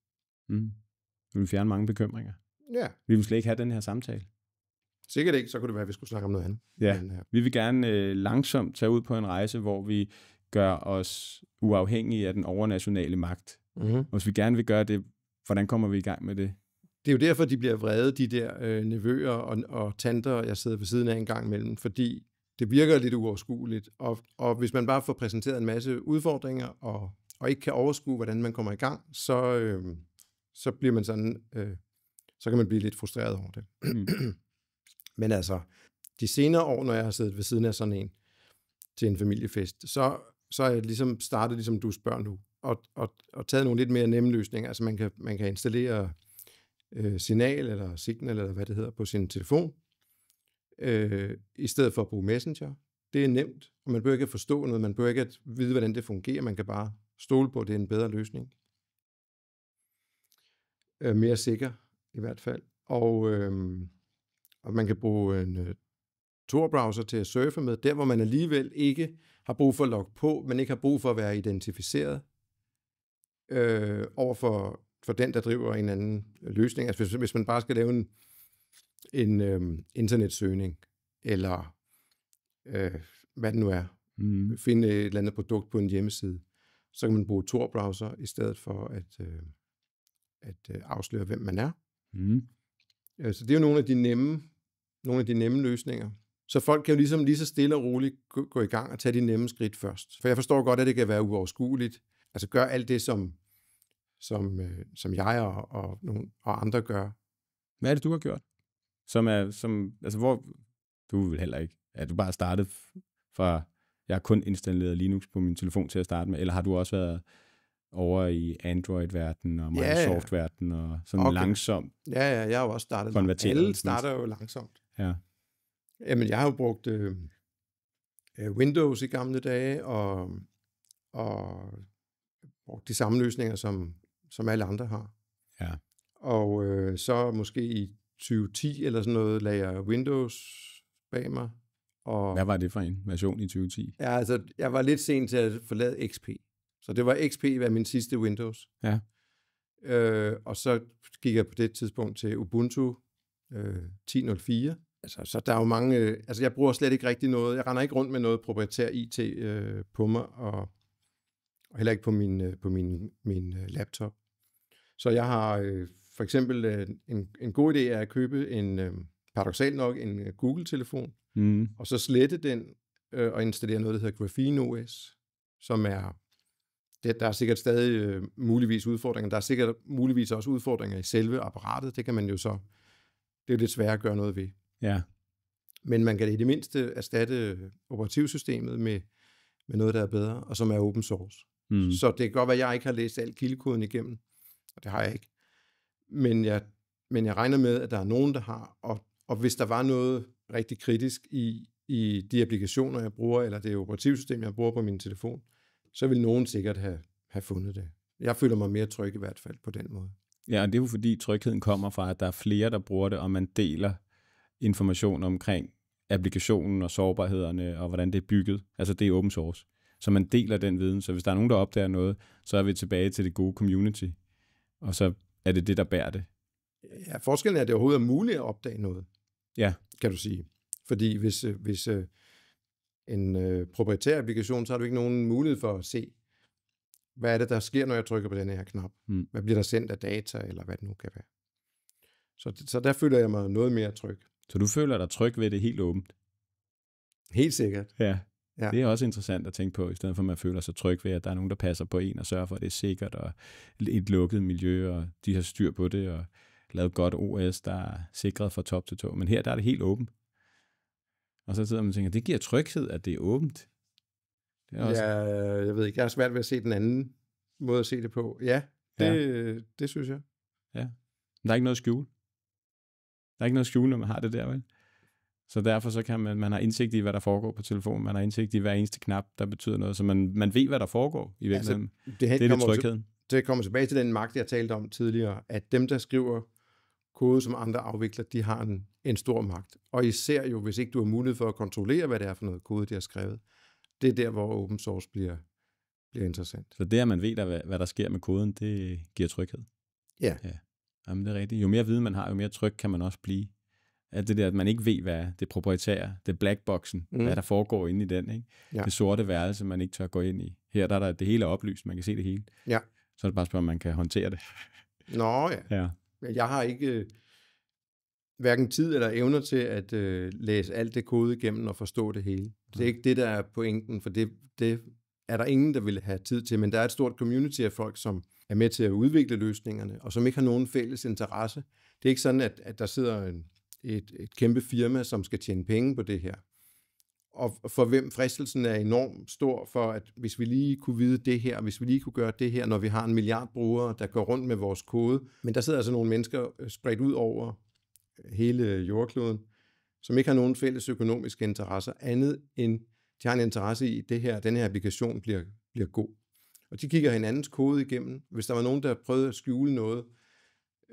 S1: Mm. Vi vil fjerne mange bekymringer. Ja. Vi vil slet ikke have den her samtale. Sikkert ikke, så kunne det være, at vi skulle snakke om noget andet.
S2: Ja, Men, ja. vi vil gerne øh, langsomt tage ud på en rejse, hvor vi gør os uafhængige af den overnationale magt. Mm-hmm. Og hvis vi gerne vil gøre det, hvordan kommer vi i gang med det?
S1: Det er jo derfor, de bliver vrede, de der øh, nevøer og, og tanter, jeg sidder ved siden af en gang imellem, fordi det virker lidt uoverskueligt. Og, og hvis man bare får præsenteret en masse udfordringer og, og ikke kan overskue, hvordan man kommer i gang, så, øh, så bliver man sådan, øh, så kan man blive lidt frustreret over det. Mm. *clears throat* Men altså, de senere år, når jeg har siddet ved siden af sådan en til en familiefest, så, så er jeg ligesom startet, ligesom du spørger nu, og, og, og taget nogle lidt mere nemme løsninger. Altså man kan, man kan installere øh, signal eller signal, eller hvad det hedder, på sin telefon, øh, i stedet for at bruge Messenger. Det er nemt, og man behøver ikke at forstå noget, man behøver ikke at vide, hvordan det fungerer, man kan bare stole på, at det er en bedre løsning øh, mere sikker i hvert fald. Og, øh, og man kan bruge en øh, Tor-browser til at surfe med, der hvor man alligevel ikke har brug for at logge på, men ikke har brug for at være identificeret øh, over for, for den, der driver en anden løsning. Altså hvis, hvis man bare skal lave en, en øh, internetsøgning, eller øh, hvad det nu er, mm. finde et eller andet produkt på en hjemmeside, så kan man bruge Tor-browser i stedet for at... Øh, at øh, afsløre, hvem man er. Mm. Øh, så det er jo nogle af de nemme, nogle af de nemme løsninger. Så folk kan jo ligesom lige så stille og roligt gå, gå i gang og tage de nemme skridt først. For jeg forstår godt, at det kan være uoverskueligt. Altså gør alt det, som, som, øh, som jeg og, og, nogle, og andre gør. Hvad er det, du har gjort? Som er, som,
S2: altså hvor, du vil heller ikke. Er du bare startet fra, jeg har kun installeret Linux på min telefon til at starte med, eller har du også været over i Android-verdenen og Microsoft-verdenen og sådan okay. langsomt.
S1: Ja, ja, jeg har jo også startet langsomt. Alle starter jo langsomt. Ja. Jamen, jeg har jo brugt øh, øh, Windows i gamle dage, og, og brugt de samme løsninger, som, som alle andre har. Ja. Og øh, så måske i 2010 eller sådan noget, lagde jeg Windows bag mig. Og, Hvad
S2: var det for en version i 2010?
S1: Ja, altså, jeg var lidt sent til at forlade XP. Så det var XP, var min sidste Windows. Ja. Øh, og så gik jeg på det tidspunkt til Ubuntu øh, 10.04. Altså, så der er jo mange... Øh, altså, jeg bruger slet ikke rigtig noget. Jeg render ikke rundt med noget proprietær IT øh, på mig, og, og heller ikke på min, øh, på min, min øh, laptop. Så jeg har øh, for eksempel øh, en, en god idé er at købe en, øh, paradoxalt nok, en øh, Google-telefon, mm. og så slette den øh, og installere noget, der hedder Graphene OS, som er det, der er sikkert stadig øh, muligvis udfordringer. Der er sikkert muligvis også udfordringer i selve apparatet. Det kan man jo så, det er lidt svært at gøre noget ved. Ja. Men man kan i det mindste erstatte øh, operativsystemet med, med noget, der er bedre, og som er open source. Mm. Så det kan godt være, at jeg ikke har læst al kildekoden igennem, og det har jeg ikke. Men jeg, men jeg regner med, at der er nogen, der har, og, og hvis der var noget rigtig kritisk i, i de applikationer, jeg bruger, eller det operativsystem, jeg bruger på min telefon, så vil nogen sikkert have, have fundet det. Jeg føler mig mere tryg i hvert fald på den måde.
S2: Ja, og det er jo fordi trygheden kommer fra, at der er flere, der bruger det, og man deler information omkring applikationen og sårbarhederne og hvordan det er bygget. Altså det er open source. Så man deler den viden. Så hvis der er nogen, der opdager noget, så er vi tilbage til det gode community. Og så er det det, der bærer det.
S1: Ja, forskellen er, at det overhovedet er muligt at opdage noget. Ja. Kan du sige. Fordi hvis, øh, hvis, øh, en øh, proprietær applikation, så har du ikke nogen mulighed for at se, hvad er det, der sker, når jeg trykker på den her knap? Mm. Hvad bliver der sendt af data, eller hvad det nu kan være? Så, så der føler jeg mig noget mere tryg.
S2: Så du føler dig tryg ved det helt åbent? Helt sikkert. Ja. ja. Det er også interessant at tænke på, i stedet for at man føler sig tryg ved, at der er nogen, der passer på en og sørger for, at det er sikkert og et lukket miljø, og de har styr på det og lavet godt OS, der er sikret fra top til tå. Men her der er det helt åbent. Og så sidder man og tænker, det giver tryghed, at det er åbent. Det er også... ja,
S1: jeg ved ikke, jeg har svært ved at se den anden måde at se det på. Ja, det, ja. det synes jeg. Ja, men
S2: der er ikke noget skjul. Der er ikke noget skjul, når man har det der, vel? Så derfor så kan man, man har indsigt i, hvad der foregår på telefonen. Man har indsigt i hver eneste knap, der betyder noget. Så man, man ved, hvad der foregår i altså, virkeligheden. Altså, det, det er det trygheden.
S1: Til, det kommer tilbage til den magt, jeg talte om tidligere, at dem, der skriver kode, som andre afvikler, de har en, en stor magt. Og især jo, hvis ikke du har mulighed for at kontrollere, hvad det er for noget kode, de har skrevet. Det er der, hvor open source bliver,
S2: bliver interessant. Så det, at man ved, hvad, hvad der sker med koden, det giver tryghed? Ja. ja. Jamen, det er rigtigt. Jo mere viden man har, jo mere tryg kan man også blive. At det der, at man ikke ved, hvad det proprietære, det blackboxen, mm. hvad der foregår inde i den, ikke? Ja. det sorte værelse, man ikke tør gå ind i. Her der er der, det hele oplyst, man kan se det hele. Ja. Så er det bare spørgsmål, om man kan håndtere det.
S1: Nå ja. *laughs* ja jeg har ikke øh, hverken tid eller evner til at øh, læse alt det kode igennem og forstå det hele. Det er ikke det, der er pointen, for det, det er der ingen, der vil have tid til, men der er et stort community af folk, som er med til at udvikle løsningerne, og som ikke har nogen fælles interesse. Det er ikke sådan, at, at der sidder en, et, et kæmpe firma, som skal tjene penge på det her og for hvem fristelsen er enormt stor for, at hvis vi lige kunne vide det her, hvis vi lige kunne gøre det her, når vi har en milliard brugere, der går rundt med vores kode. Men der sidder altså nogle mennesker øh, spredt ud over øh, hele jordkloden, som ikke har nogen fælles økonomiske interesser, andet end de har en interesse i, at det her, den her applikation bliver, bliver god. Og de kigger hinandens kode igennem. Hvis der var nogen, der prøvede at skjule noget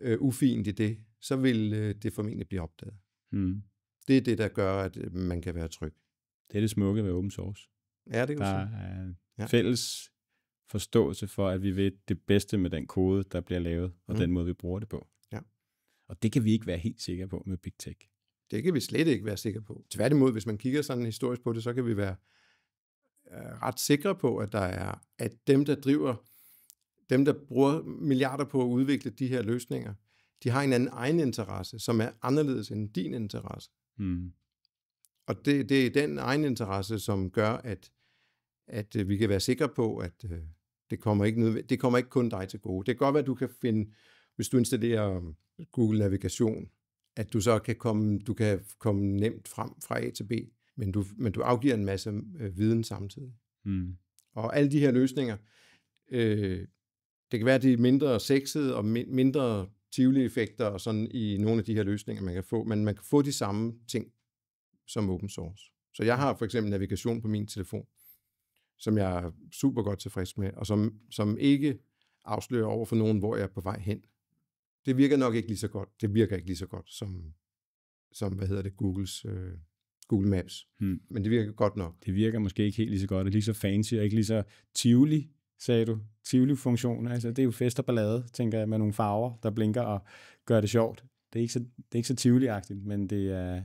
S1: øh, ufint i det, så ville øh, det formentlig blive opdaget. Hmm. Det er det, der gør, at man kan være tryg. Det er det smukke ved open source. Ja, det er Der er
S2: en ja. fælles forståelse for, at vi ved det bedste med den kode, der bliver lavet,
S1: og mm. den måde, vi bruger det på. Ja. Og det kan vi ikke være helt sikre på med Big Tech. Det kan vi slet ikke være sikre på. Tværtimod, hvis man kigger sådan historisk på det, så kan vi være øh, ret sikre på, at der er, at dem, der driver, dem, der bruger milliarder på at udvikle de her løsninger, de har en anden egen interesse, som er anderledes end din interesse. Mm. Og det, det er den egen interesse, som gør, at, at øh, vi kan være sikre på, at øh, det, kommer ikke nødv- det kommer ikke kun dig til gode. Det kan godt være, at du kan finde, hvis du installerer um, Google Navigation, at du så kan komme, du kan komme nemt frem fra A til B, men du, men du afgiver en masse øh, viden samtidig. Mm. Og alle de her løsninger, øh, det kan være, at de er mindre sexede og mindre tivoli-effekter og sådan i nogle af de her løsninger, man kan få, men man kan få de samme ting som open source. Så jeg har for eksempel navigation på min telefon, som jeg er super godt tilfreds med, og som, som ikke afslører over for nogen, hvor jeg er på vej hen. Det virker nok ikke lige så godt. Det virker ikke lige så godt som, som hvad hedder det, Googles øh, Google Maps. Hmm. Men det virker godt nok. Det virker måske ikke helt lige så godt. Det er lige så fancy
S2: og ikke lige så tivoli, sagde du. Tivoli-funktion. Altså, det er jo fest og ballade, tænker jeg, med nogle farver, der blinker og gør det sjovt. Det er ikke så, det er ikke så tivoli men det er,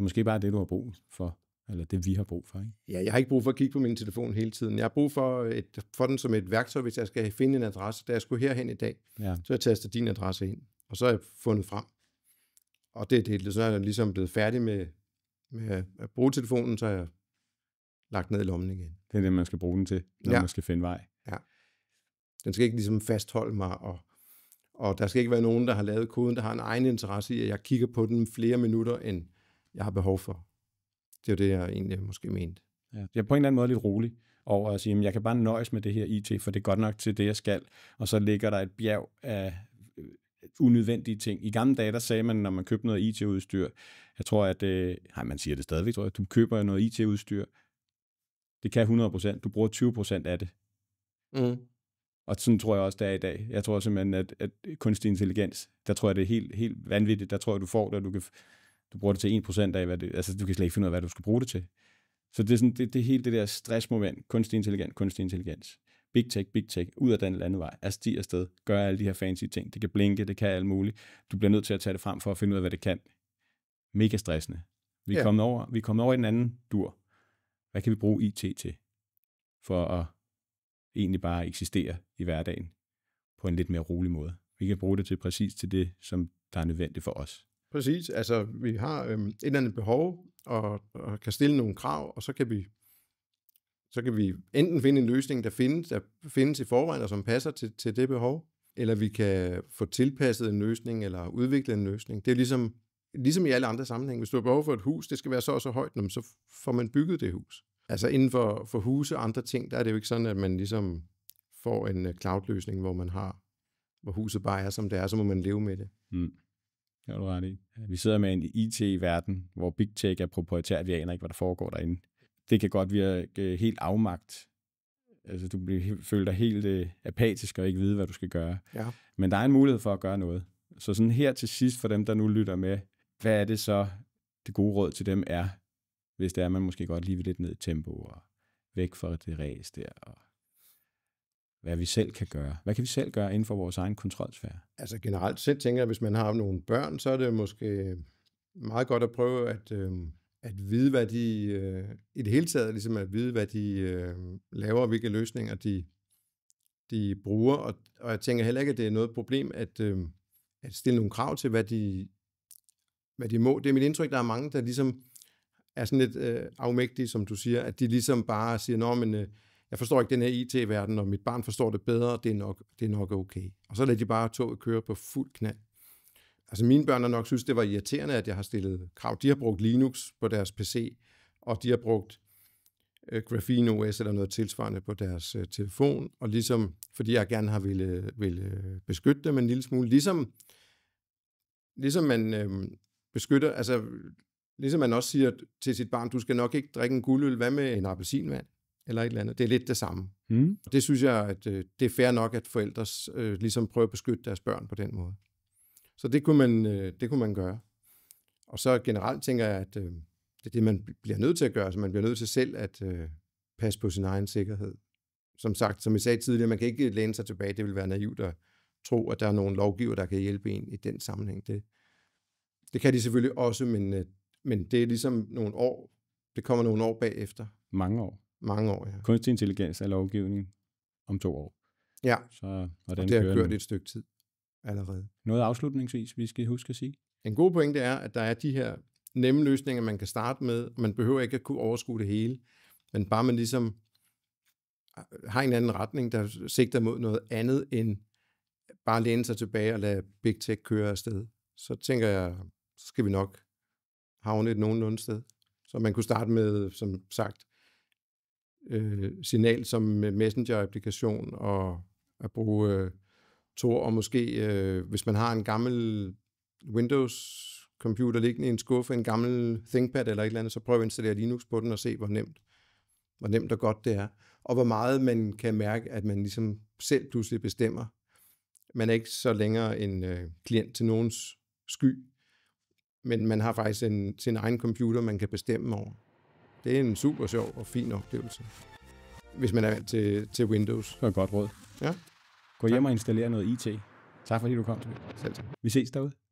S2: er måske bare det, du har brug for, eller det vi har brug for. Ikke?
S1: Ja, jeg har ikke brug for at kigge på min telefon hele tiden. Jeg har brug for, et, for den som et værktøj, hvis jeg skal finde en adresse, da jeg skulle herhen i dag. Ja. Så jeg taster din adresse ind, og så er jeg fundet frem. Og det det, så er jeg ligesom blevet færdig med, med at bruge telefonen, så jeg lagt ned i lommen igen. Det er det, man skal bruge den til, når ja. man skal finde vej. Ja. Den skal ikke ligesom fastholde mig, og, og der skal ikke være nogen, der har lavet koden, der har en egen interesse i, at jeg kigger på den flere minutter, end jeg har behov for. Det er det, jeg egentlig måske mente. Ja, jeg er på en eller anden måde lidt rolig
S2: over at sige, at jeg kan bare nøjes med det her IT, for det er godt nok til det, jeg skal. Og så ligger der et bjerg af øh, unødvendige ting. I gamle dage, der sagde man, når man købte noget IT-udstyr, jeg tror, at, øh, nej, man siger det stadigvæk, tror jeg, du køber noget IT-udstyr, det kan 100%, du bruger 20% af det. Mm. Og sådan tror jeg også, det er i dag. Jeg tror simpelthen, at, at kunstig intelligens, der tror jeg, det er helt, helt vanvittigt. Der tror jeg, du får det, og du kan du bruger det til 1% af, hvad det, altså du kan slet ikke finde ud af, hvad du skal bruge det til. Så det er, sådan, det, det er hele det der stressmoment, kunstig intelligens, kunstig intelligens. Big tech, big tech, ud af den eller anden vej, altså, er stig afsted, gør alle de her fancy ting. Det kan blinke, det kan alt muligt. Du bliver nødt til at tage det frem for at finde ud af, hvad det kan. Mega stressende. Vi er, ja. kommet, over, vi er kommet over i den anden dur. Hvad kan vi bruge IT til? For at egentlig bare eksistere i hverdagen på en lidt mere rolig måde. Vi kan bruge det til præcis til det, som der er nødvendigt for os.
S1: Præcis, altså vi har øhm, et eller andet behov, og, og kan stille nogle krav, og så kan vi så kan vi enten finde en løsning, der findes, der findes i forvejen, og som passer til, til det behov, eller vi kan få tilpasset en løsning, eller udvikle en løsning. Det er ligesom, ligesom i alle andre sammenhænge. Hvis du har behov for et hus, det skal være så og så højt, så får man bygget det hus. Altså inden for, for huse og andre ting, der er det jo ikke sådan, at man ligesom får en øh, cloud-løsning, hvor man har, hvor huset bare er, som det er, så må man leve med det. Mm. Det har du ret i. Øh, vi sidder med en IT-verden,
S2: hvor big tech er proprietært. Vi aner ikke, hvad der foregår derinde. Det kan godt virke øh, helt afmagt. Altså, du bliver, føler dig helt øh, apatisk og ikke vide, hvad du skal gøre. Ja. Men der er en mulighed for at gøre noget. Så sådan her til sidst for dem, der nu lytter med, hvad er det så, det gode råd til dem er, hvis det er, at man måske godt lige vil lidt ned i tempo og væk fra det ræs der, og hvad vi selv kan gøre. Hvad kan vi selv gøre inden for vores egen kontrolsfære?
S1: Altså generelt set tænker jeg, at hvis man har nogle børn, så er det måske meget godt at prøve at, øh, at vide, hvad de... Øh, I det hele taget ligesom at vide, hvad de øh, laver, hvilke løsninger de, de bruger. Og, og jeg tænker heller ikke, at det er noget problem at, øh, at stille nogle krav til, hvad de, hvad de må. Det er mit indtryk, der er mange, der ligesom er sådan lidt øh, afmægtige, som du siger, at de ligesom bare siger, nå, men... Øh, jeg forstår ikke den her IT-verden, og mit barn forstår det bedre, det er nok, det er nok okay. Og så lader de bare toget køre på fuld knald. Altså mine børn har nok synes, det var irriterende, at jeg har stillet krav. De har brugt Linux på deres PC, og de har brugt øh, Graphene OS eller noget tilsvarende på deres øh, telefon, og ligesom, fordi jeg gerne har ville, ville øh, beskytte dem en lille smule, ligesom, ligesom man øh, beskytter, altså ligesom man også siger til sit barn, du skal nok ikke drikke en guldøl, hvad med en appelsinvand? eller et eller andet. Det er lidt det samme. Mm. Det synes jeg, at øh, det er fair nok, at forældre øh, ligesom prøver at beskytte deres børn på den måde. Så det kunne man, øh, det kunne man gøre. Og så generelt tænker jeg, at øh, det er det, man bliver nødt til at gøre. Så altså, man bliver nødt til selv at øh, passe på sin egen sikkerhed. Som sagt, som jeg sagde tidligere, man kan ikke læne sig tilbage. Det vil være naivt at tro, at der er nogen lovgiver, der kan hjælpe en i den sammenhæng. Det, det kan de selvfølgelig også, men, øh, men det er ligesom nogle år. Det kommer nogle år bagefter. Mange år. Mange år, ja. Kunstig intelligens
S2: er lovgivning om to år. Ja, så, hvordan og det har kørt nu? et
S1: stykke tid allerede. Noget afslutningsvis, vi skal huske at sige? En god pointe er, at der er de her nemme løsninger, man kan starte med, og man behøver ikke at kunne overskue det hele, men bare man ligesom ah, har en anden retning, der sigter mod noget andet end bare læne sig tilbage og lade Big Tech køre afsted. Så tænker jeg, så skal vi nok havne et nogenlunde sted. Så man kunne starte med, som sagt, øh, signal som øh, Messenger-applikation og at bruge øh, Tor, og måske øh, hvis man har en gammel Windows-computer liggende i en skuffe, en gammel ThinkPad eller et eller andet, så prøv at installere Linux på den og se, hvor nemt, hvor nemt og godt det er. Og hvor meget man kan mærke, at man ligesom selv pludselig bestemmer. Man er ikke så længere en øh, klient til nogens sky, men man har faktisk en, sin egen computer, man kan bestemme over. Det er en super sjov og fin oplevelse, hvis man er vant til, til Windows. Det er et godt råd. Ja. Gå hjem tak. og installere noget IT. Tak fordi
S2: du kom til. Selv tak. Vi ses derude.